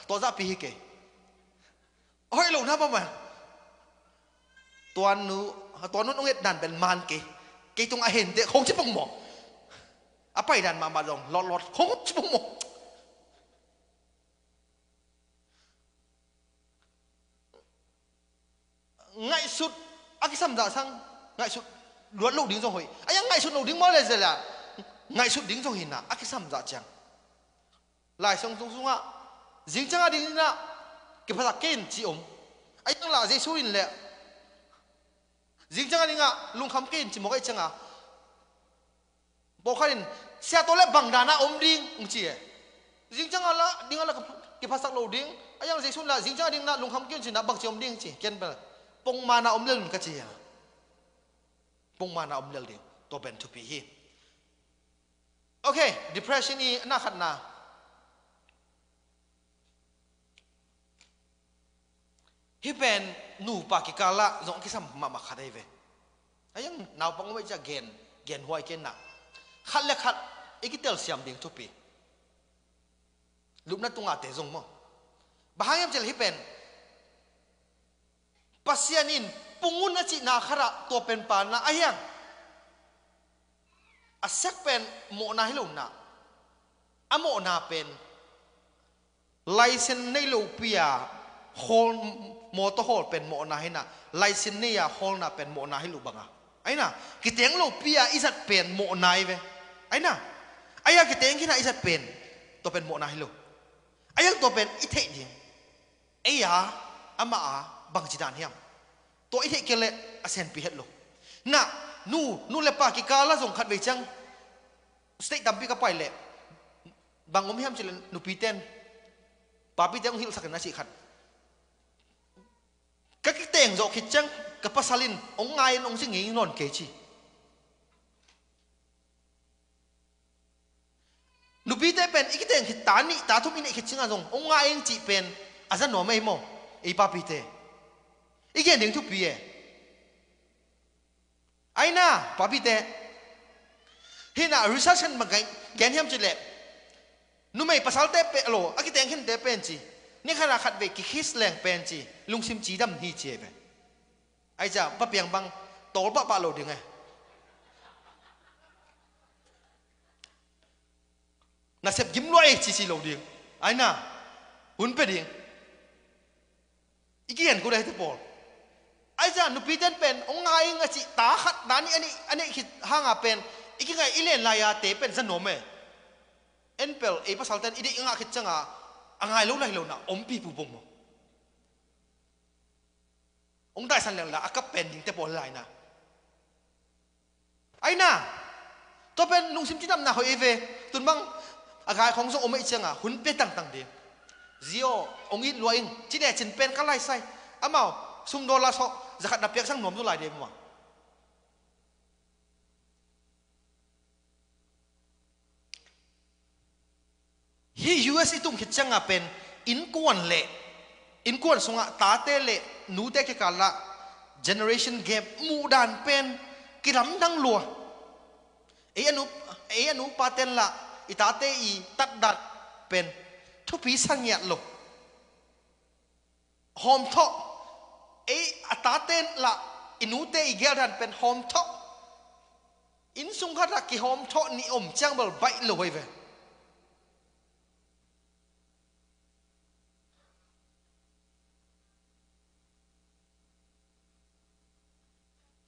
to ra pi hi ke hoi lo na ba ma toàn nu toàn nó nó hết đàn bên man kì cái tung a hiện để không chấp bông mỏ à bảy đàn mà mà rồng lọt lọt không chấp bông mỏ ngại sụt à cái sầm dạ sang ngại sụt luôn lục đính rồi hồi anh à, ngại sụt lục đính mới là gì là ngay sút đính rồi hình là à cái sầm dạ chẳng lại xong xong xong ạ dính chẳng à dính ạ cái phát là kên chị ống anh là dây suy lẹ dính chăng anh ạ lung khám kín chỉ một cái chăng à bộ khai đình xe tôi lại bằng đà na ôm điên ông chỉ dính chăng là điên là cái phát sắc lầu điên anh em dịch xuống là dính chăng điên là lung khám kín chỉ là bằng chỉ om điên chỉ kiên bờ pong mà na ôm lên cái chỉ à bông mà na ôm lên điên tôi bèn chụp hi ok depression y na khát na hi pen nu pa ki kala zong ki sam ma ma kha dei ve ayang naw pang wei cha gen gen huai ken na khat le khat e tel siam ding tu pi lúc nãy tung ate zong mo bahang em chel hi pen pasian in pungun na chi na khara to pen pa na ayang asak pen mo na hilom na amo na pen license nei lo pia โฮลโมโตโฮลเป็นโมนาให้นะไลซินเนียโฮลน่ะเป็นโมนาให้ลูกบังอ่ะไอ้น่ะกิเตียงลูกปียอิสัตเป็นโมนายเวไอ้น่ะไอ้ยากิเตียงขี้น่ะอิสัตเป็นตัวเป็นโมนาให้ลูกไอ้ยังตัวเป็นอิเทจิงไอ้ยาอามาาบังจิตานเฮียมตัวอิเทเกลเลอเซนปีเฮลูกน่ะนู่นู่เลปากิกาละส่งขัดไปจังสเตตัมปีกัไปเลยบางอมเฮียมจิเลนูปีเตนปาปีเตงหิลสักนาสิขัด các cái tiền dọ khi chăng cái pasalin ông ngay ông sẽ nghĩ non kế chi nu bi te pen tiền khi ta ni ta thum ni khi à jong ông ai anh chị pen azan no mai mo e pa pi te igen ding thu pi e ai na pa pi te hina research mà à cái, cái hiam chi le nu mai pasal te pe lo tiền khin te pen chi นี่ขณะขัดเวกิคิสแรงเป็นจีลุงซิมจีดำฮีเจไปไอ้เจ้าปะเปียงบังโตปะปะโลดึงไงน่ะเสพยิ้มรวยจีจีโลดึงไอ้น่ะหุ่นเป็ดดึงอีกอย่างกูได้ที่บอกไอ้เจ้าหนูพีเต้นเป็นองไงงจีตาขัดนั้นอันนี้อันนี้คิดห่างอ่ะเป็นอีกอย่างอีเล่นลายาเตเป็นสนมเอเอ็นเปิลไอ้ภาษาเต้นอีเด็กงาคิดจังอ่ะ angai lo lai lo na om pi pu bom mo ông đại san lần la akap pen ding te pol lai na ai na to pen lung sim chi tam na ho eve tun bang agai khong so om ei chang a hun pe tăng tang de zio ông in lo in chi de chen cái ka lai sai amao sum đô la so zakat na pek sang nom du lại đi ma ฮียูเอสอีตุงคิดจังเป็นอินกวนเละอินกวนสงะตาเตเละนูเตกกาละ generation gap มูดานเป็นกิรัมดังลัวเอ้ยนุเอ้ยนุปาเตนละอิตาเตอีตัดดัดเป็นทุพีสังเงียลุหอมทอเอ้ยอตาเตนละอินูเตอีเกลดันเป็นหอมทออินสุงคาระกิหอมทอนิอมจังบลใบลุยเว้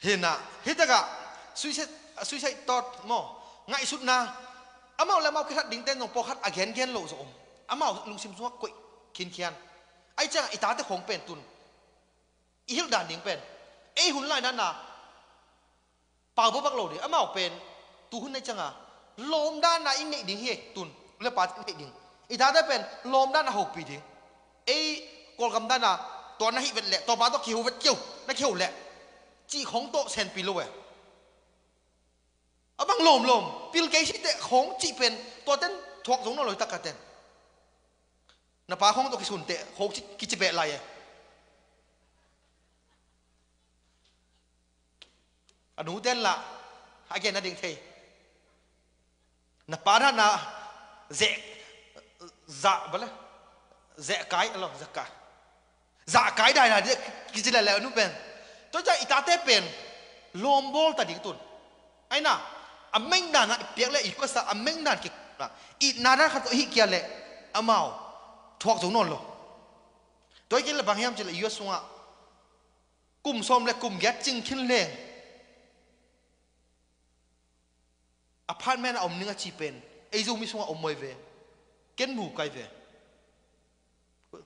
เห็นะเฮตกะสุยเซสุยเซตอดมองสุดนะอามาเแล้วมาคิดัดดิ้งเต้นงพอัดอเกนเกนโลสอมอามาลุงซิมซัวกุยคินเคียนไอ้จ้าอิตาเตะของเป็นตุนอิฮิลดานดิ้งเป็นเอฮุนไลนั่นนะป่าบุบักโลดิอามาเป็นตูหุนในเจ้าลมด้านนะอินเนดิ้งเฮตุนเลปาิเนดิ้งอิตาเตะเป็นลมด้านนะหกปีดิ้งเอโกลกำด้านนะตัวนั้นฮิเวตแหละตัวมาตัวเขียวเวตเกี่ยวนักเขียวแหละ chỉ không tộ sen pi lùi à? à bằng lồm lồm pi cái gì tệ không chỉ bên to tên thuộc giống nó lời tắc cả tên nà pa không tộ cái sùn tệ khống chỉ cái chỉ bẹ lại à à tên là hai cái nó định thế nà pa ra nà dễ dạ vậy vâng dễ cái à, lo dễ cả, dạ cái đại là cái gì là là nó bên tôi chạy ta tê pen lom bol ta ding tun ai na a đàn dan na piak le iko sa a meng dan ki na i na ra khat hi kia le amao à, thuak zo non lo tôi kia là bằng hiam chỉ là yêu xuống ạ cùng xóm là cùng ghét chinh khiến mẹ là ông nâng chỉ bên ấy dù mi xuống ông mới về kiến mù cái về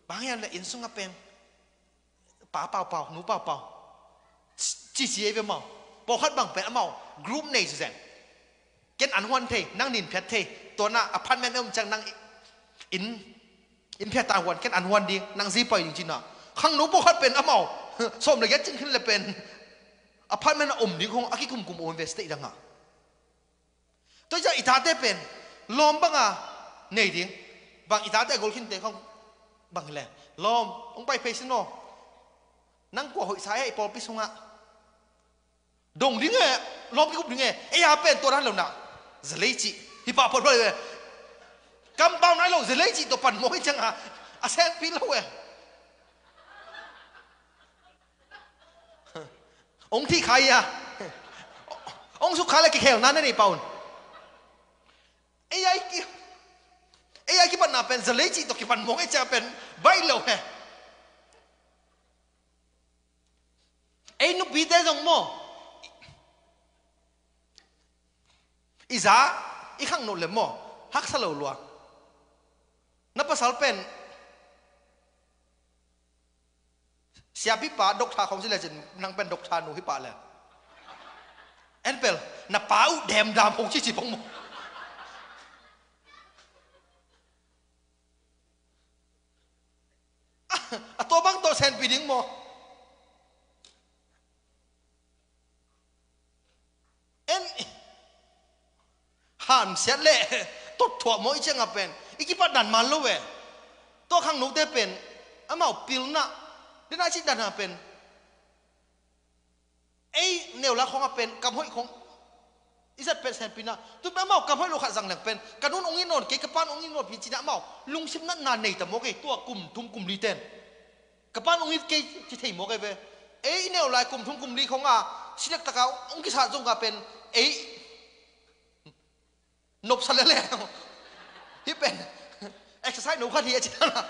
bằng hiam là yên xuống ạ bên bà bảo bảo nú bảo bảo จี i c เ i về mau bỏ hết bằng p เมากรุ๊ปในสุดแสนเกณฑ์อันวันเทนั่งนินเพียเท ตัวน่ะอพาร์ตเมนต์นั่มจังนั่งอิน อินเพียตาหวนเกฑนอันววนดี นั่งซีไปจริงๆนะข้างนู้นพวกเขาเป็นอเมาส้มเลยยัดจึงขึ้นเลยเป็น อพาร์ตเมนต์อมนี่คงอากิคุมกุมโอเวสติดังอ่ะตัวจะอิตาเตเป็นลอมบ้างอ่ะเนี่ยดิบางอิตาเตกอลขึ้นเตะของบางแหละลอมองไปเพชโนนั่งกลัวหอยสายไอ้ปอพิสุงอ่ะดงดิงเอลบกุบดิงเงเอ้ยเป็นตัวนั้นแล้วนะสเลจิฮิปาปอปเลยกำบังนั้นเราสเลจิตัวปั่นมวยจังฮะอาเซนพิลเวองที่ใครอะองสุขาเลยกี่เขวนั้นนี่ปาวเอ้ยไอ้กี่เอ้ยไอ้กี่ปันน่ะเป็นสเลจิตัวกี่ปั่นมวยจังเป็นใบเลวเอ้ยนุบีเดซองโม Iza, ikang no lemo, hak sa lulwa. Ah. Napasalpen, siya pipa, dokta kong sila sin, nang pen dokta no hipa le. Enpel, ano napau, dem dam pong chichi pong mo. *laughs* Ato bang to sen piding mo? En, านเสียเละตดถั่วมอยเชงอเป็นอีกปัดดันมาลุเวตัวข้างหนูได้เป็นอามาปิลนะเดี๋ยน่าชิดันอเป็นไอเนวละของอเป็นกับห้อยของอิสัตเป็นแสนปีนะตุดแมากับห้อยลูกขัดสังหลังเป็นกรนนุนองค์นี้นดเกกปานองค์นี้นดพิจินะเมาลุงชิมนั่นนานในแต่โมกไตัวกลุ่มทุ่มกลุ่มลีเต้นกับปานองค์นี้เกจิเทยโมกไเวไอเนวลายกลุ่มทุ่มกลุ่มลีของอ่ะสิเล็กตะเกาองค์กิสาจงกับเป็นไอหนบสันเล่ยพี่เป็นเอ็กซ์ไซส์หนูข้อเทีาจริตนะ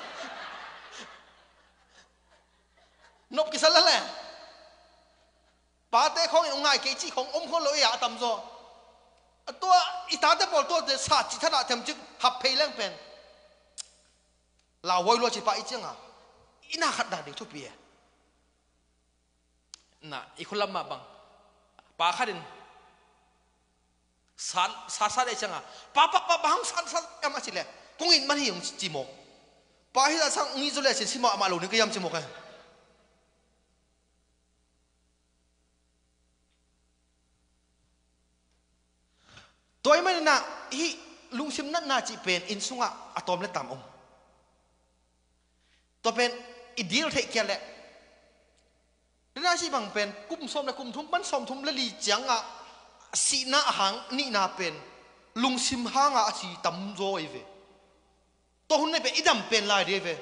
นบกิสันเล่ยป้าเต้ของง่ายกิจของอมคเลอยอาตำโซตัวอีตาเต้บอกตัวเดชาจิตธนะทำจุดหับเพลียงเป็นลาวัยรัวจิตป้าอีจังอ่ะอินาขัดดาดิทุบเบียน่ะอีคนละมาบังป้าขัดดิสาสาเดชังอ่ะป้าป้าป้าบางสาสาแอมาสิเลยกุ้งอินมันยังจิโมป้าที่เราสั่งงิ้จุเลสินิโมอามาลูนี่ก็ยังจิโมกันตัวเองไม่น่ะฮิลุงชิมนั่นน่ะจีเป็นอินสุงะอะตอมเลตตามองตัวเป็นอิเดียลเทกี้แหละแล้วน่าจีบังเป็นกุ้มส้มและกุ้มทุ่มมันส้มทุ่มและลีเจียงอ่ะ si na hang ni na pen lung sim hanga si tam zo e ve to hun pe idam pen lai de ve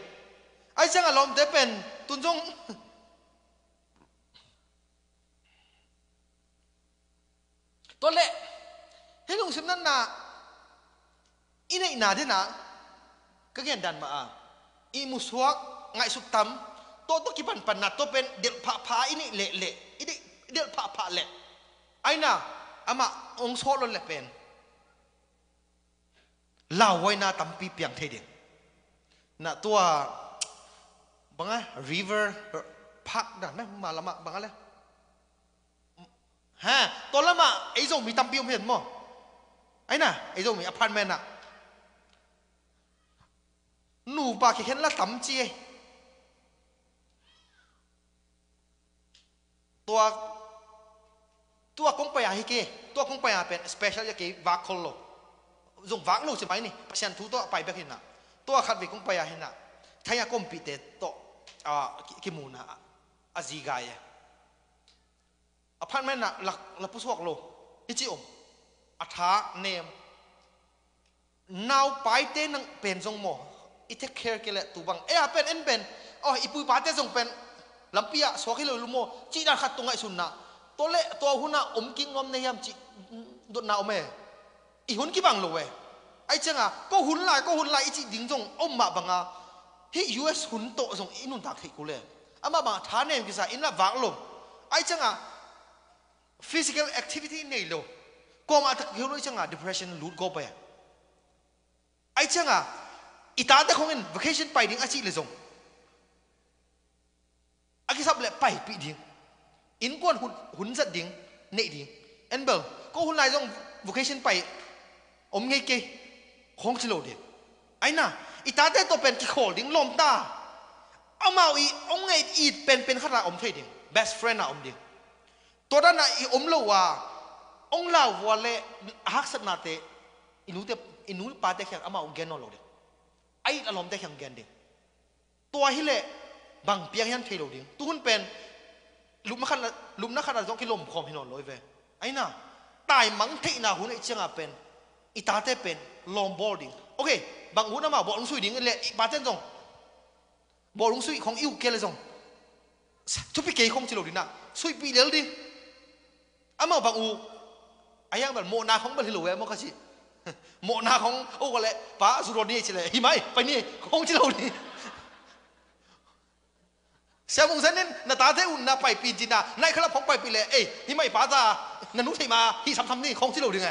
ai chang a lom de pen tun jong *laughs* to le he lung sim nan na inai na de na ka gen dan ma a i muswak ngai suk tam to to ki pan pan na to pen del pha pha ini le le ini del pha pha le ai na อมาองโซลนเลเป็นลาวไว้นาตัมปีเปียงเทดิงนาตัวบังไงริเวอร์พักดันไหมมาละมาบังอะไลฮะตัวละมาไอ้โจมีตัมปีอมเห็นมั้ไอ้น่ะไอ้โจมีอพาร์ตเมนต์อะหนูปากเห็นละตัมเจตัวตัวคงไปอาฮิเกตัวคงไปอาเป็น special ยาเกวักคนโลจงวักูลใช่ไหมนี่ประชนทุตัวไปแบบนี้นะตัวขัดไปคงไปอาห็นะทายาคมปีเตโตอ่าคิมูนะอาจีกายอพาร์ตเมนนะหลักหลักผู้สวกโลอิจิอมอัฐาเนมนาวไปเตนังเป็นทรงหมออิเทคเคอร์เกลตุบังเอ้ยเป็นเอ็นเป็นอ๋ออีปุยปาเตทรงเป็นลำพปียสวกิโลลุโมจีดาขัดตรงไอสุนนะ to le to huna om ki ngom ne yam chi dot na ome i hun ki bang lo we ai à, changa ko hun lai ko hun lai chi ding jong om à. ma banga hi us hun to jong inun ta khai kule ama à ba tha ne ki sa in la wang lo ai changa physical activity nei lo ko ma tak hiu lo changa depression lut go pa ai changa ita ta khong in vacation pai ding achi le jong aki sab le pai pi ding อินกวนหุนสัดดิงเนดิงเอนเบลก็หุ่นลายจง v o c a ช i o n ไปอมเงเกคงชโลเดียไอ้น่ะอีตาเต้ตัวเป็นกิโคลดิงลมตาเอามาอีองเงอีดเป็นเป็นขราอมเทดิง best friend นะอมดิงตัวด้านนอีอมเลวาองลวววาเลฮักสนาเตอินูเตอินูปาเตแข็งเอามาอแกนอโลเดียไอ้ละลมเตแข็งแกนเดียตัวฮิเลบังเพียงยันเทโลดิงตัวุ้นเป็นลุมขันลุมนักขันจงกิลมคอมหินลอยเวไอ้น่ะตายมังที่น่ะหุ่นไอ้เชียงอ่ะเป็นอีตาเตเป็นลอมบอดิ้งโอเคบางหุ่นน่ะมาบอกลุงสุยดิ้งเลยบาเจนจงบอกลุงสุยของอิวเกลเลยจงทุบไปเกยคงจิโลดิ้งน่ะสุยปีเดลดิ้งอามาบางอูไอ้ยังแบบโมนาของบัลลิโลเวมก็สิโมนาของโอ้ก็เลยป้าสุรนี่เฉลยหิมะไปนี่คงจิโลดิ้งเซมุงเซนีนนาตาเทอุนนาไปปีจินาในขลับพองไปปีเลยเอ้ยที่ไม่ป้าตานันุทิมาที่ทำทำนี่ของที่เราดึงไง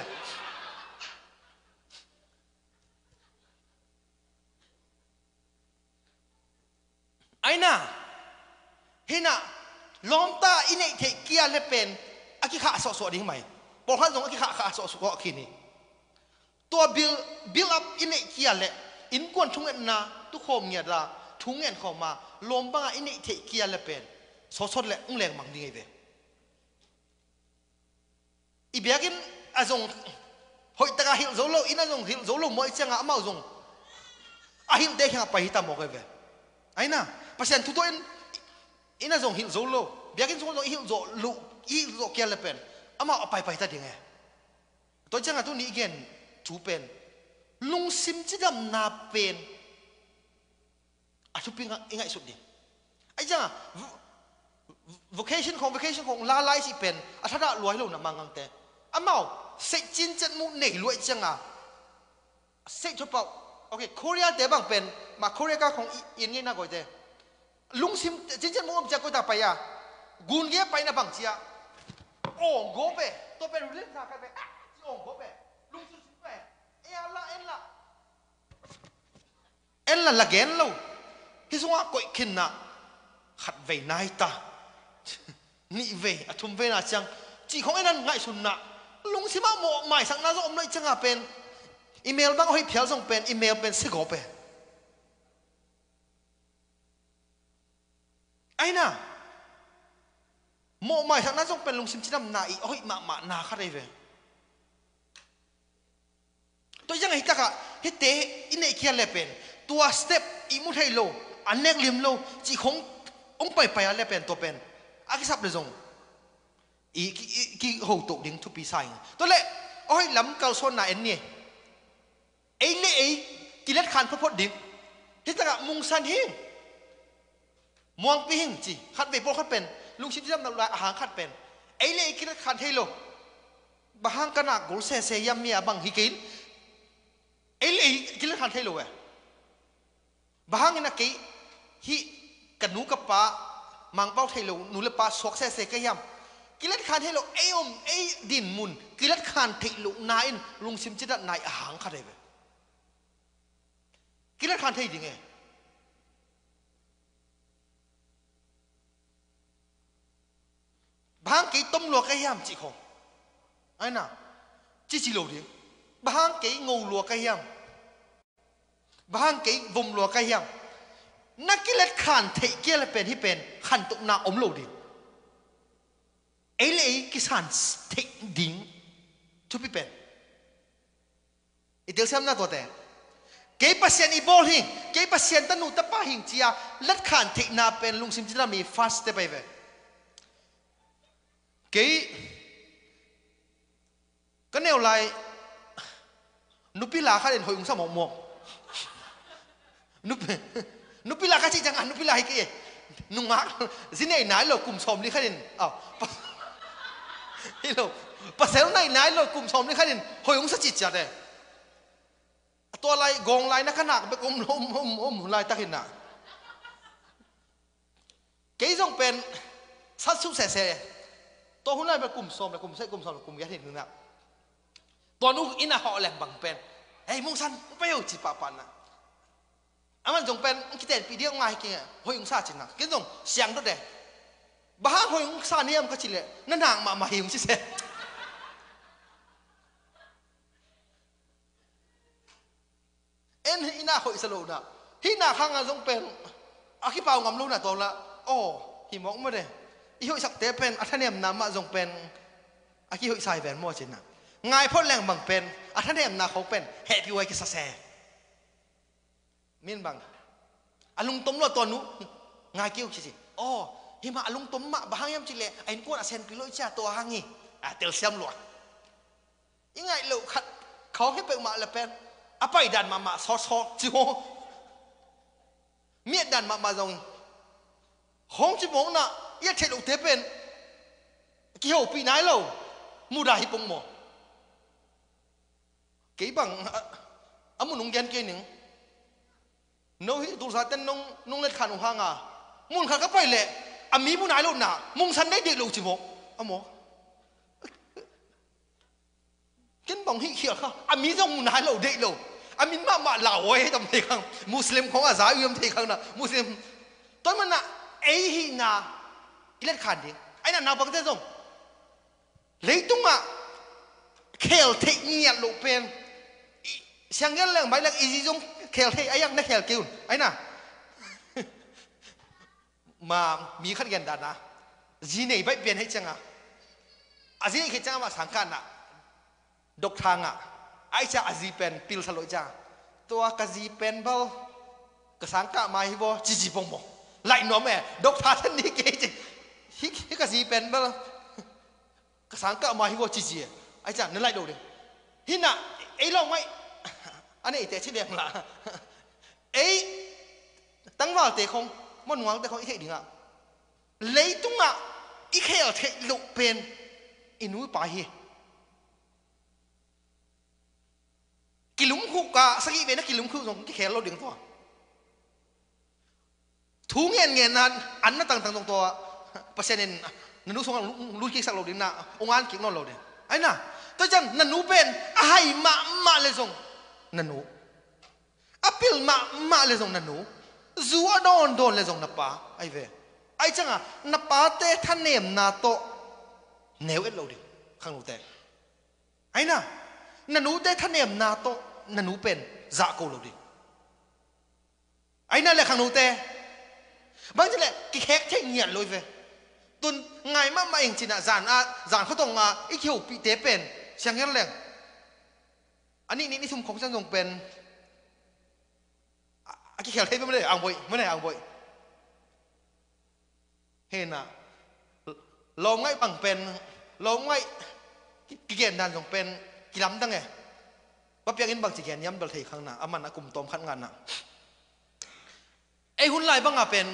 ไอ้น่ะเฮน่ะล้อมตาอินเอกเกียเลเป็นอากิขะสอสอดีงไหมบอกท่านตรงอากิขะขะสอสอกินี่ ตัวบิลบิลอัพอินเอกเกียเล อินกวนชงเอ็นนาทุกโคมเงียดละทุงเงินเขามาลมบ้างอินนี่เทียเกียร์เลยเป็นสดสดเลยอุ้งแรงมังดีไงเว้ยอีเบียกินอาจงหอยตะกาหิลโซโลอินอาจงหิลโซโลมวยเสียงอาเมาจงอาหิมเด็กหังไปหิตามอกเว้ยไอ้น่ะภาษาทุกตัวอินอินอาจงหิลโซโลเบียกินโซโลหิลโซโลอีโซเกียร์เลยเป็นอามาไปไปตาดีไงตัวเจ้าตัวนี้เกินถูเป็นลุงซิมจิดำนาเป็น asupi nga ingai sup ding aja vocation khong vocation khong la lai si pen athada luai lo na mangang te amao se chin chat mu nei luai changa se cho pau okay korea de bang pen ma korea ka khong in ngay na goi te lung sim chin chat mu om cha ko ta paya gun ge pai na bang chia ong go be to pe rulin na ka be ah ong go be lung sim pe e ala en la en la la gen lo ฮิสวะก็ขินนะขัดเวนายตานี่เวอทุมเวนาจังจีของไอ้นั่นงสุนนะลุงสิมาหมอหม่สังนาจอมเลยจังอาเป็นอีเมลบ้างให้เพียวส่งเป็นอีเมลเป็นสิกอเป็นไอ้น่ะหมอหม่สังนาจงเป็นลุงสิมจินำนาอีโอ้ยมามานาขัดได้เวตัวยังไงตะกะฮิเตอินเอกียเลเป็นตัวสเต็ปอีมุัยโลอันเล็กลิมโลจีคงองไปไปอันรกเป็นตัวเป็นอากิสับเลยจงอีกีกหูตกดิ้งทุปีใส่ตัวเละอ้อยลำเกาโซนนาเอ็นเนี่ยเองเนี่ยเองกิเลสขันพระพดดิ้งที่ตะกะมุงสันหิงมวงปิหิงจีขัดไปโปขัดเป็นลุงชิดที่ทำำลายอาหารขัดเป็นเองเนี่ยกิเลสขันเทโลบางกรนนักกูเซเซยาำมีอาบังฮิกินเองเนี่ยกิเลสขันเทโลเว้บางนักกี่ hi kan nu ka pa mang pau thei lo nu le pa sok se se ka yam kilat khan thei lo eom e din mun kilat khan thei lo na in lung sim chida nai a hang kha rebe kilat khan thei dinge bang cái tôm lúa cái yam chị không ai nào chị chỉ lầu đi bang cái ngô lúa cái yam bang cái vùng lúa cái yam นักกิเลสขันเทียเกลเป็นที่เป็นขันตุนาอมโลดิเอเลกิสันเทียดิงทุบเป็นอีเดียวเสียมน่าตัวแต่เกี่ยปัสเซียนอีบอลหิงเกี่ยปัสเซียนตันุตะป้าหิงเจียเล็ดขันเทียนาเป็นลุงซิมจิรามีฟาสเตไปเวเกี่ยก็แนวไลนุปิลาข้าเด่นหอยอุ้งสมองมองนุปนุปิลาก็ชิจังอันนุปิลาฮิกเอนุ่งากซิเนไอ้นายเรากลุ่มชมนลิขันินอ้าวฮิโลภาเซลหนนายเรากลุ่มชมนลิขันินหอยองสจิตจัดเลยตัวลายกองไรยนักขนาดไปอมอมอมอมลายตะห็นน่ะเกี่ยงเป็นสัตว์สุเสเสตัวหุ่นไรยเป็นกลุ่มสมเลยกลุ่มเสกลุ่มสมกลุ่มยัเห็นนึงนะตัวนุ่นอินาหอแหลมบังเป็นเฮ้ยมุงสันไปอยู่จิปาปันนะามันจงเป็นคิดแต่ปีเดียวง่ายแค่หอยงซาจินะกินตรงเสียงด้วยบ้าหอยงซาเนี่ยมันก็จิเลยนั่นนางมามาหิวชิเซมเอ็นหินาหอยสโลนะหินาข้างอ่ะจงเป็นอาคิปาวงำลูน่ะตัวละโอ้หิมองไม่ได้หอยสักเตเป็นอัธเนียมนามาจงเป็นอาคิหอยสายแหวนมัวจินะง่ายพ้นแรงบังเป็นอัธเนียมนาเขาเป็นเฮปิวัยกิสเซ miên bằng alung à, tom lo nu, ngai kêu chi si oh hima alung tom ma bahang yam chi le ain ko na sen ki loi cha to hangi a tel sam lo ingai lo khat khaw he pe ma la pen apai dan ma ma so so chi ho miet dan ma ma zong hong chi mong na ya che lo te pen ki ho pi nai lo mu da hi pong mo ke bang amu nung gen ke ning no hi tu sa ten nong nong le khanu hanga mun kha ka pai le ami à, mun ai lo na mung san dai de lo chi mo amo ken bong hi khia kha ami zo à, mun ai lo de lo ami ma ma la wo à, he tam thei khang muslim khong a za yum thei khang na muslim tôi mà na ấy hi nà lên khăn đi anh na nào bằng thế không lấy tung à khéo thịt nhạt lộ pen sang cái lần bài là ý gì dùng ฮลเฮไอ้ยังในเฮลกิวไอ้น่ะมามีขั้นเงินดานนะจีเน่ไปเปลี่ยนให้จังอ่ะอาจีเข่คิดจังว่าสังกัดอ่ะดกทางอ่ะไอ้จะอาจีเป็นปิลสลอยจ้าตัวกจีเป็นเบลกสังกดมาให้บอจีจีปงบงไล่หนอมแม่ดกทาท่านนี้เกจิฮิฮิกจีเป็นเบลกสังกดมาให้บอจีจีไอ้จ้านั่นไล่ดูดิฮินะไอ้เราไม่อันนี้เตะชิเดียมละเอ้ยตั้งว่าเตะคงมันหวังแต่คงอีกดึ่งอ่ะเลยตุ้งอ่ะอีกแค่เทลุเป็นอินุปายกิลุมคุกะสกิเวนะกิลุมคุกรงทกิแค่เราดึงตัวทุงเงินเงินนั้น อันนั้นต่างต่างตรงตัวเปอร์เซ็นต์นันนุสงรู้คิดสักเราดึงนะองค์งานกิ่งนอนเราเนี่ยไอ้น่ะตัวจังนันนุเป็นไอ้มามาเลยสงนันูอพิลมา มาเลยงนันูจัวดอนโดนเลยงนับป้าไอเวไอจังอ่ะนับป้าเตท่านเนมนาโตเนวเอ็ดเราดิข้างนูเตไอน่ะนันูเตท่านเนมนาโตนันูเป็นจากูเราดิไอนั่นแหละข้างนูเตบางทีแหละกิแขกเทียงเงียนเลยเว ตุนไงมามาเองจินะจานอาะจานเขาตรงอาะไอเขียวปีเตเป็นเชียงเงี้แหล่อันนี้นี่นิสมของฉันเทรงเป็นอากิเขลเทไม่ได้อังบุยไม่ได้อังบุยเห็นนะลงไว้บังเป็นลงไว้กิเกนดันทรงเป็นกิล้ำตั้งไงว่าเปียกินบางสิเกนย้ำบัลเทข้างหน้าอามันอกุมตอมขั้นงานน่ะไอหุ่นลายบัางอ่ะเป็น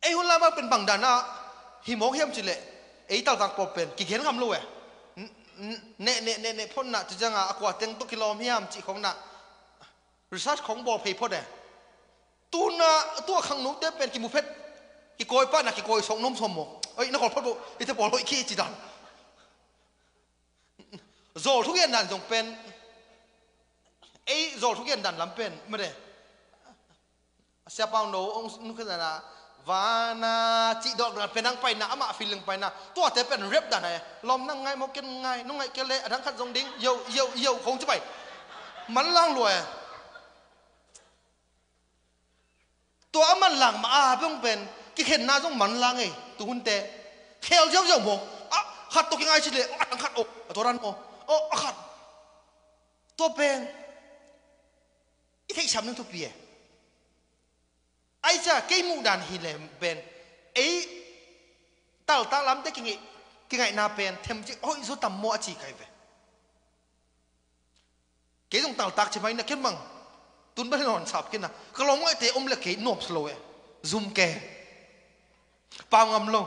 ไอหุ่นลายบัางเป็นบังดานอ่ะ หิมอกเฮียมจิเลไอตาตาโปรเป็นกิเกนกำรู้เอเนเนเนเนพ่นนะจะจังอ่ะกว่าเต็งตุกิโลมียามจีของนะรีสัชของบอเพย์พอดตัวนะตัวขังนู้เต็เป็นกิมุเพชรกิโกยป้านะกิโกยสองนุ่มสมองเอ้ยนักขอพอดูอิทธิพลยขี้จีดันโจทุกอย่างดันจงเป็นไอ้โจทุกอย่างดันลำเป็นไม่ได้เสียเป่าโน้องนุกขึ้นนะวานาจิดอกดันเป็นนังไปนะอามาฟิลึงไปนะตัวเตเป็นเรียบดันไงลมนั่งไงมอกินไงนุ่งไงเกลเลทั้งขัดทรงดิ้งเยียวเยียวเยียวคงจะไปมันล่างรวยตัวมันหลังมาอาเพิ่งเป็นกิเห็นหน้าจงมันล่างไงตุนเตเคลเยียวเยียวหมอ่ะขัดตัวยังไงชิเลยอังขัดอกตัวรันโอโอ้ขัดตัวเป็นอีกทค่ชำนึงทุกปี ai cha cái mũ đàn hi lệ bên ấy tao tao lắm thế kinh cái ngày na bên thêm chứ ôi số tầm mua chỉ cái về cái dòng tao tạc chỉ mấy là kiếm bằng tuấn bên hòn sập kia na cái lòng ngoại thế ông là cái nộp slow ấy zoom kè bao ngầm luôn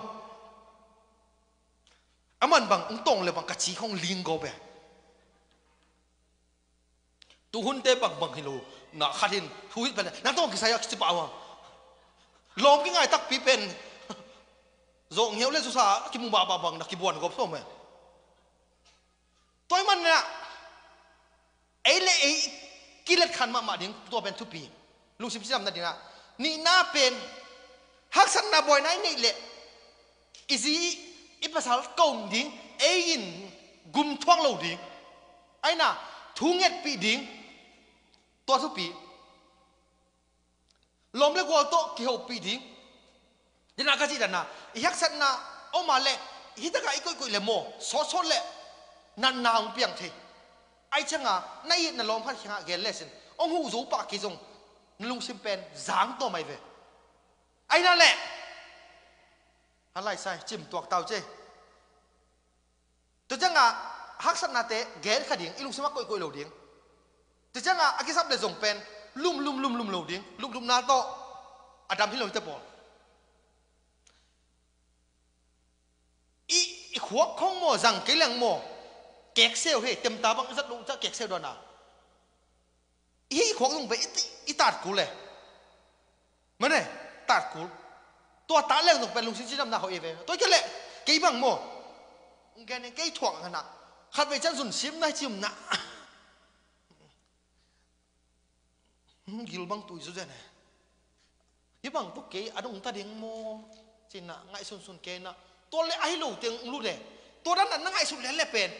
âm anh bằng ông tông là bằng cái chỉ không liên go về tu hun tê bằng bằng hi lô na khát hin thu hít bên na tông cái sai ác chỉ bảo ลมกี่ไงตักปีเป็นโงเหี้ยวเล่นสุสาคิมุบาบาบังนักกิบวนกบส้มเตัวมันเนี่ยไอเลไอกิเลสขันมา มาดิ้งตัวเป็นทุปีลุงสิบจำได้ดีนะนี่น่าเป็น ฮักสันนาบอยนั่นนี่เลยอีซีอีภาษาโก่งดิ้งเอ้ยินกุมท่วงเราดิ้งไอ้น่ะทุงเงียปีดิ้งตัวทุปี lom le gol to ki ho pi ding dina ka ji dana ihak san na o ma le hi ta ka ikoi koi le mo so so le nan na ang piang the ai changa nai na lom phan khinga ge lesson ông hu zo pa ki jong lung sim pen zang to mai ve ai na le alai sai chim tuak tao che tu changa hak san na te ge kha ding ilung sima koi koi lo ding tu changa akisap le jong pen ลุ่มลุ่มลุ่มลุ่มลุ่มดิ้งลุ่มลุ่มนาโตอาดัมที่เราจะบอกอีหัวของโมสังเกลังโมแกกเซลเฮเต็มตาบังจัดลงจะแกกเซลดอนะอีหัวลงไปอีตัดกูเลยมันเนี่ยตัดกูตัวตาเล็กลงไปลุงชิ้นชิ้นดำหน้าเขาเอเวตัวแค่เละกี่บังโมแกเนี่ยกี่ถ่วงขนาดขัดไปจันสุนซิมนะจิมนะ gilbang tui zu jana ibang bu ke adung ta ding mo china ngai sun sun ke na to le ai lo teng lu de to dan na ngai sun le le pen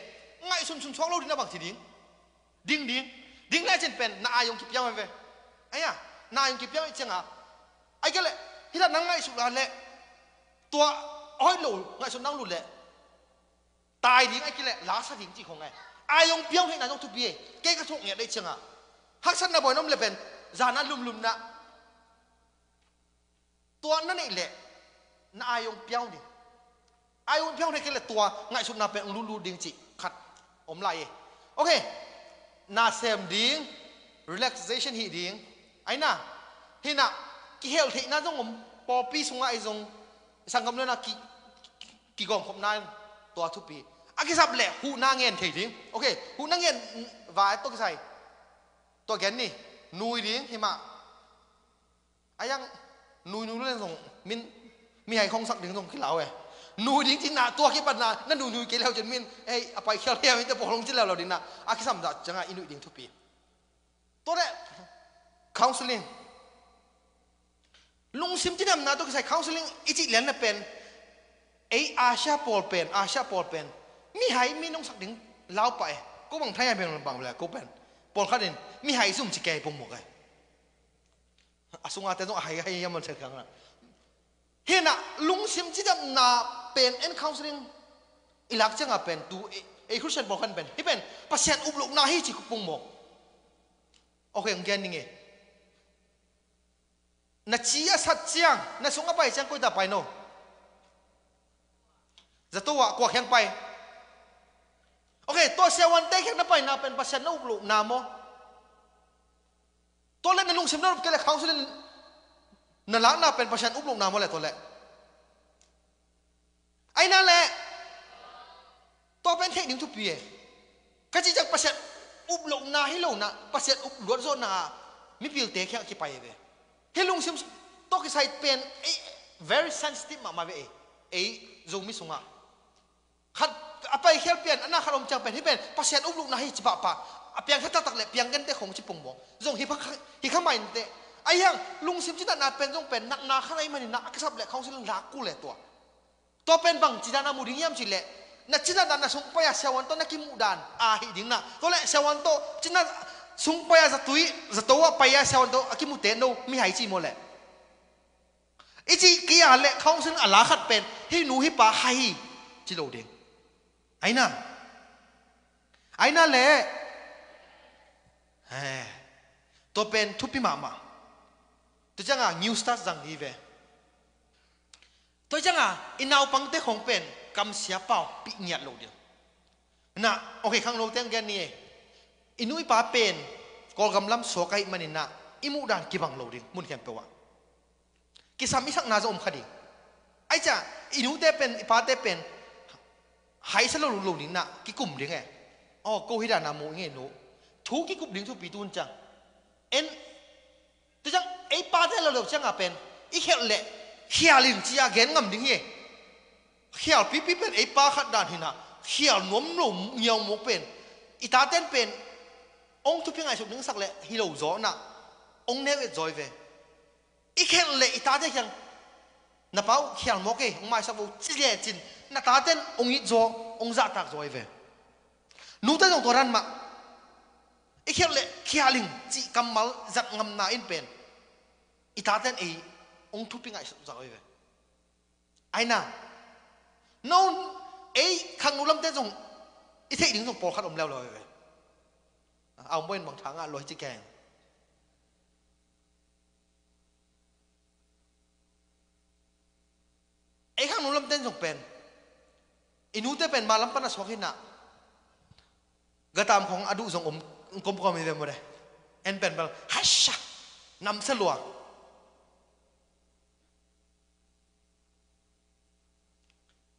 ngai sun sun chok lo din bang ti ding ding ding ding na chen pen na ayong ki pyang ve aya na ayong ki pyang chenga ai ke le hi da nan ngai sun la le to oi lo ngai sun nang lu le tai ding ai ke le la sa ding chi khong ai ayong pyang he na jong tu bi ke ka chok nge dei chenga hak san na boy nom le pen zan dạ, na lum lum na tua na nei le na ayong piao ni ayong piao ni ke tua ngai sup na pe lu lu ding chi khat om lai okay na sem ding relaxation hi ding aina na, ki hel thi na jong om popi sunga ai jong sangam na ki ki gom khop na tua thu pi aki à, sab le hu na ngen thei ding okay hu na ngen vai to cái sai to gen ni นูดเลี้ยงหิมาไอ้ยังนูนูเล่นส่งมินมีใครคงสักหนึ่งส่งขี้เหล่าเอ้นูดเี้งที่หนาตัวขี้ปัญหานั่นนูนูเกลียวจนมินเอ้ยไปเคลียร์มีนจะปกครงจิตแล้วเราดินะอาคิสัมจะจังไงอินูดเี้งทุกปีตัวแ้กคาวซิลิงลุงซิมจีนั่นาตัวก็ใส่คาวซิลิงอีจิเลียนน่ะเป็นเอ้ยอาชาปอลเป็นอาชาปอลเป็นมีใครมีน้องสักหนึ่งเล่าไปกูบังไทายเป็นบางเวลากูเป็นปอลข้าดเอง咪係都唔知嘅，半木嘅。阿宋阿爹仲係係有冇食緊啦？hiện là lung sim chỉ đậm là pen and counseling ilak chang a pen tu e christian bảo khăn pen hi pen pasien up luk na hi chi bông mộc. Ok ang gian ninge na chi a sat chiang na sung a pai chang koi ta pai no za to wa kwa khyang pai okay to se wan te khyang na pai na pen pasien up luk na mo ตัวเล่นในลุงชิมนรเกันเลยเขาสินละน่าเป็นประชันอุบลงนามว่าอะไรตัวแหละไอ้นั่นแหละตัวเป็นเทคนิคทุกปีก็จะจักประชันอุบลงนาให้ลงนะประชันอุบลวดโซนามีพิลเตะแค่กี่ไปเลยให้ลุงชิมตัวกิใส่เป็นไอ้ very sensitive มามาเวไอ้ zoom มิสุงะขัดอะไรเขียนเปลี่ยนอันนั้นขนมจังเป็นที่เป็นประชันอุบลงนาให้จับปะเปียงแค่ตักเลยเปียงกันแต่ของชิปงบอกจงฮิพักฮิข้าม่นเตะไอ้ยังลุงซิมจิตนาเป็นจงเป็นนักนาข้างในมันนักสับเลยเขาสิลักกูเลยตัวตัวเป็นบังจิตนามุดิ้งยามจิเลยนักจิตนานักสงปยาเสวันโตนักกิมุดานอาฮิดิ้งนะตัวเลยเสวันโตจิตนาสงปยาสตุยสตัวปยาเสวันโตอากิมุเตโนมีหายจีโมเลยอ้จีกี้อะไรเขาสิอัลลาขัดเป็นให้หนูฮิปลาใจิโลเดงไอ้น่ะไอ้น่ะเละ hey to pen thupi ma mama to changa new start jang ni ve to changa inaw pang te khong pen kam sia pao pi nyat lo dia na okay khang lo teng gen ni inui pa pen kol gam lam so kai mani na imu dan ki bang lo ding mun khem pe wa ki sam isak na zo om khadi ai cha inu te pen ipa te pen hai sa lo lo ni na ki kum ding e o ko hi da na mu nge no thu cái cục điện thu bị tuôn chẳng en tôi chẳng ấy ba thế là được chẳng à pen ít hiệu lệ hiệu liền à ghen ngầm đứng hề hiệu bí bí pen ấy ba khát đàn thì à. nào, hiệu nuốm lổ nhiều một pen ít ta tên pen ông thu phía ngài sụp đứng sắc lệ hi lầu gió nạ ông nêu ít rồi về ít hiệu lệ ít ta thế chẳng nà báo hiệu mô kê ông mai sắc vô chỉ lệ chín nà ta tên ông ít gió ông dạ tạc rồi về nú tên ông có răn mạng ไอ้เขียวเละขี้ลิงจีกัมมัลจัดงำนาอินเป็นอีตาเตนเอองทุปิงไอสุจาวาเวยไอนาโน่นเอ้ขังนุลำเต้นส่งอีเทด่งส่งปอขัดอมแล้วเลยเอายเอาเว้นบางทางอ่ะลอยจีแกงไอ้ขังนุลำเต้นส่งเป็นอีนู้เตเป็นมาลำปนสวกินะกระตามของอดุส่งอมกลมกลมมีเดียมดเลยเอ็นเป็นแบบฮัชชะนำเสลัว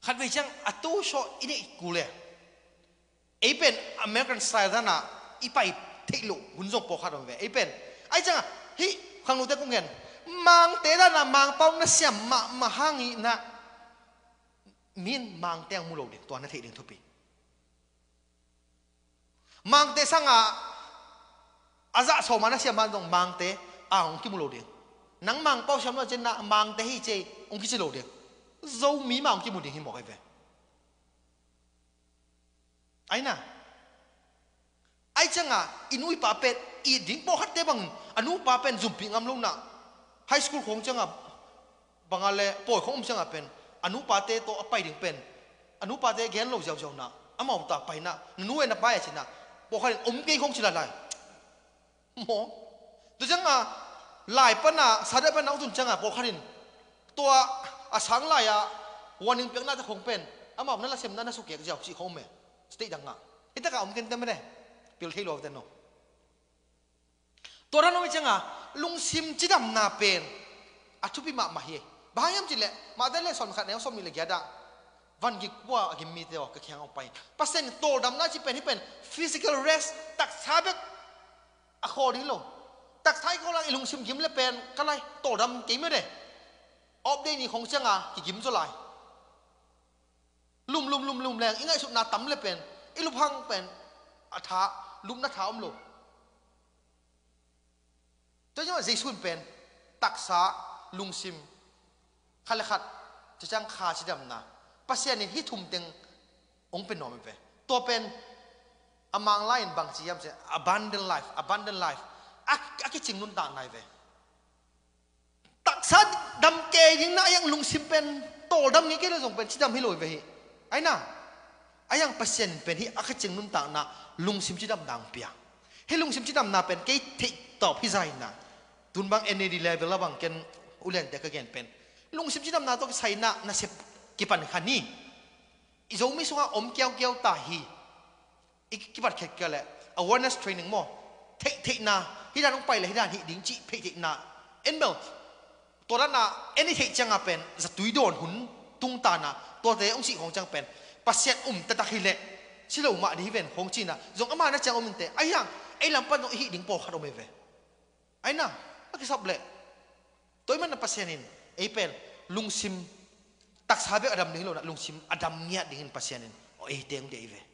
ขัดวิจังอตูโชอินี่กูเลยไอเป็นอเมริกันสไตล์ท่านะอีไปทิลุหุ่นส่งปกขัดไปไอเป็นไอจังอ่ะฮิขังรู้แต่กูเห็นมังเตะนะมังเป้านะเสียมมามาหางอีนะมินมังเตียงมูโลเด็กตัวนั้นที่เด็กทุบปี mang sang te sanga aza so mana sia man dong mang te a ong kim lo ding nang mang pao xem nó trên na mang te hi chế, ông ki chi lo ding zo mà ông ong kim lo ding hi mo kai ve ai na ai chăng changa inui pa pet i ding po hat te bang anu pa pen zum pi ngam lo na high school khong changa bangale poi chăng changa pen anu pa te to apai ding pen anu pa te gen lo jaw jaw na amau ta pai na nu na pai china bộ khai ống cái không chỉ là lại mỏ tôi chẳng à lại bên à sao đây bên nào tôi chẳng à bộ khai tua à, à sáng lại à warning tiếng na ta không pen à mà ông nó là xem nó là số kiện giàu chỉ không mệt stay đằng à ít tất cả ống cái tâm này biểu thấy lo tên nó tôi ra nói mới chẳng à lung sim chỉ đầm na pen à chụp bị mạ mà hiền bao nhiêu chỉ lệ mà đây là sòn khát nếu sòn mình là giả đặng วันกี่กว่าก่มีเดียวก็แข็งออกไปเปอร์เซ็นต์โตดำน่าจะเป็นที่เป็น physical rest ตักสาบกอโคดิ้ลตักท้ายก็ลังอลุงชิมกิมเลยเป็นก็ไรโตดำกิ่ไม่ได้ ออฟเดนี่ของเชียงอ่ะกิม่าไลลุ่มลุ่มลุ่มลุ่มแรงอีงไาสุดนาตั้มเลยเป็นอิลุพังเป็นอัฐาลุ่มนัทาอมโลจะยังว่าเจสุนเป็น ตักสาลุงชิมขั้นละขัด จะจ้างคาชิดำนาปัสยานิฮิทุมเต็งองเป็นนอมไปตัวเป็น among lain bang siam se abundant life abundant life ak ak ching nun tak nai ve tak sa dam ke ding na yang lung sim pen to dam ngi ke lo jong pen chidam hi loi ve hi ai na ayang pasien pen hi ak ching nun tak na lung sim chidam dang pia hi lung sim chidam na pen ke thi top hi zai na tun bang NAD level la bang ken ulen de ka gen pen lung sim chidam na to sai na na sep กิปันขันนี่อีโจมิสุ่อมเกียวเกียวตาฮีอีกกิปันเข็่เกลย awareness training มอเทคเทคนาฮิดานต้องไปเลยฮิดานฮิดิ้งจีเพเทคนาเอ็นเบลตัวนั้นนะเอ็นเทคจังอ่ะเป็นจะตุยโดนหุ่นตุงตานะตัวเตยองสีของจังเป็นปัสเซตอุ่มตะตะฮิเละชิลอมาดีเวนของจีนะจงอามานะจังอมินเตไอ้ยังไอ้ลำปันต้องฮิดิ้งปอขัดอมเวไอ้น่ะอะไรสับเละตัวมันนะปัสเซนินไอเปิลลุงซิม tak sahabat ada menilu nak lungsim adam niat dengan pasien ini oh eh dia yang dia ive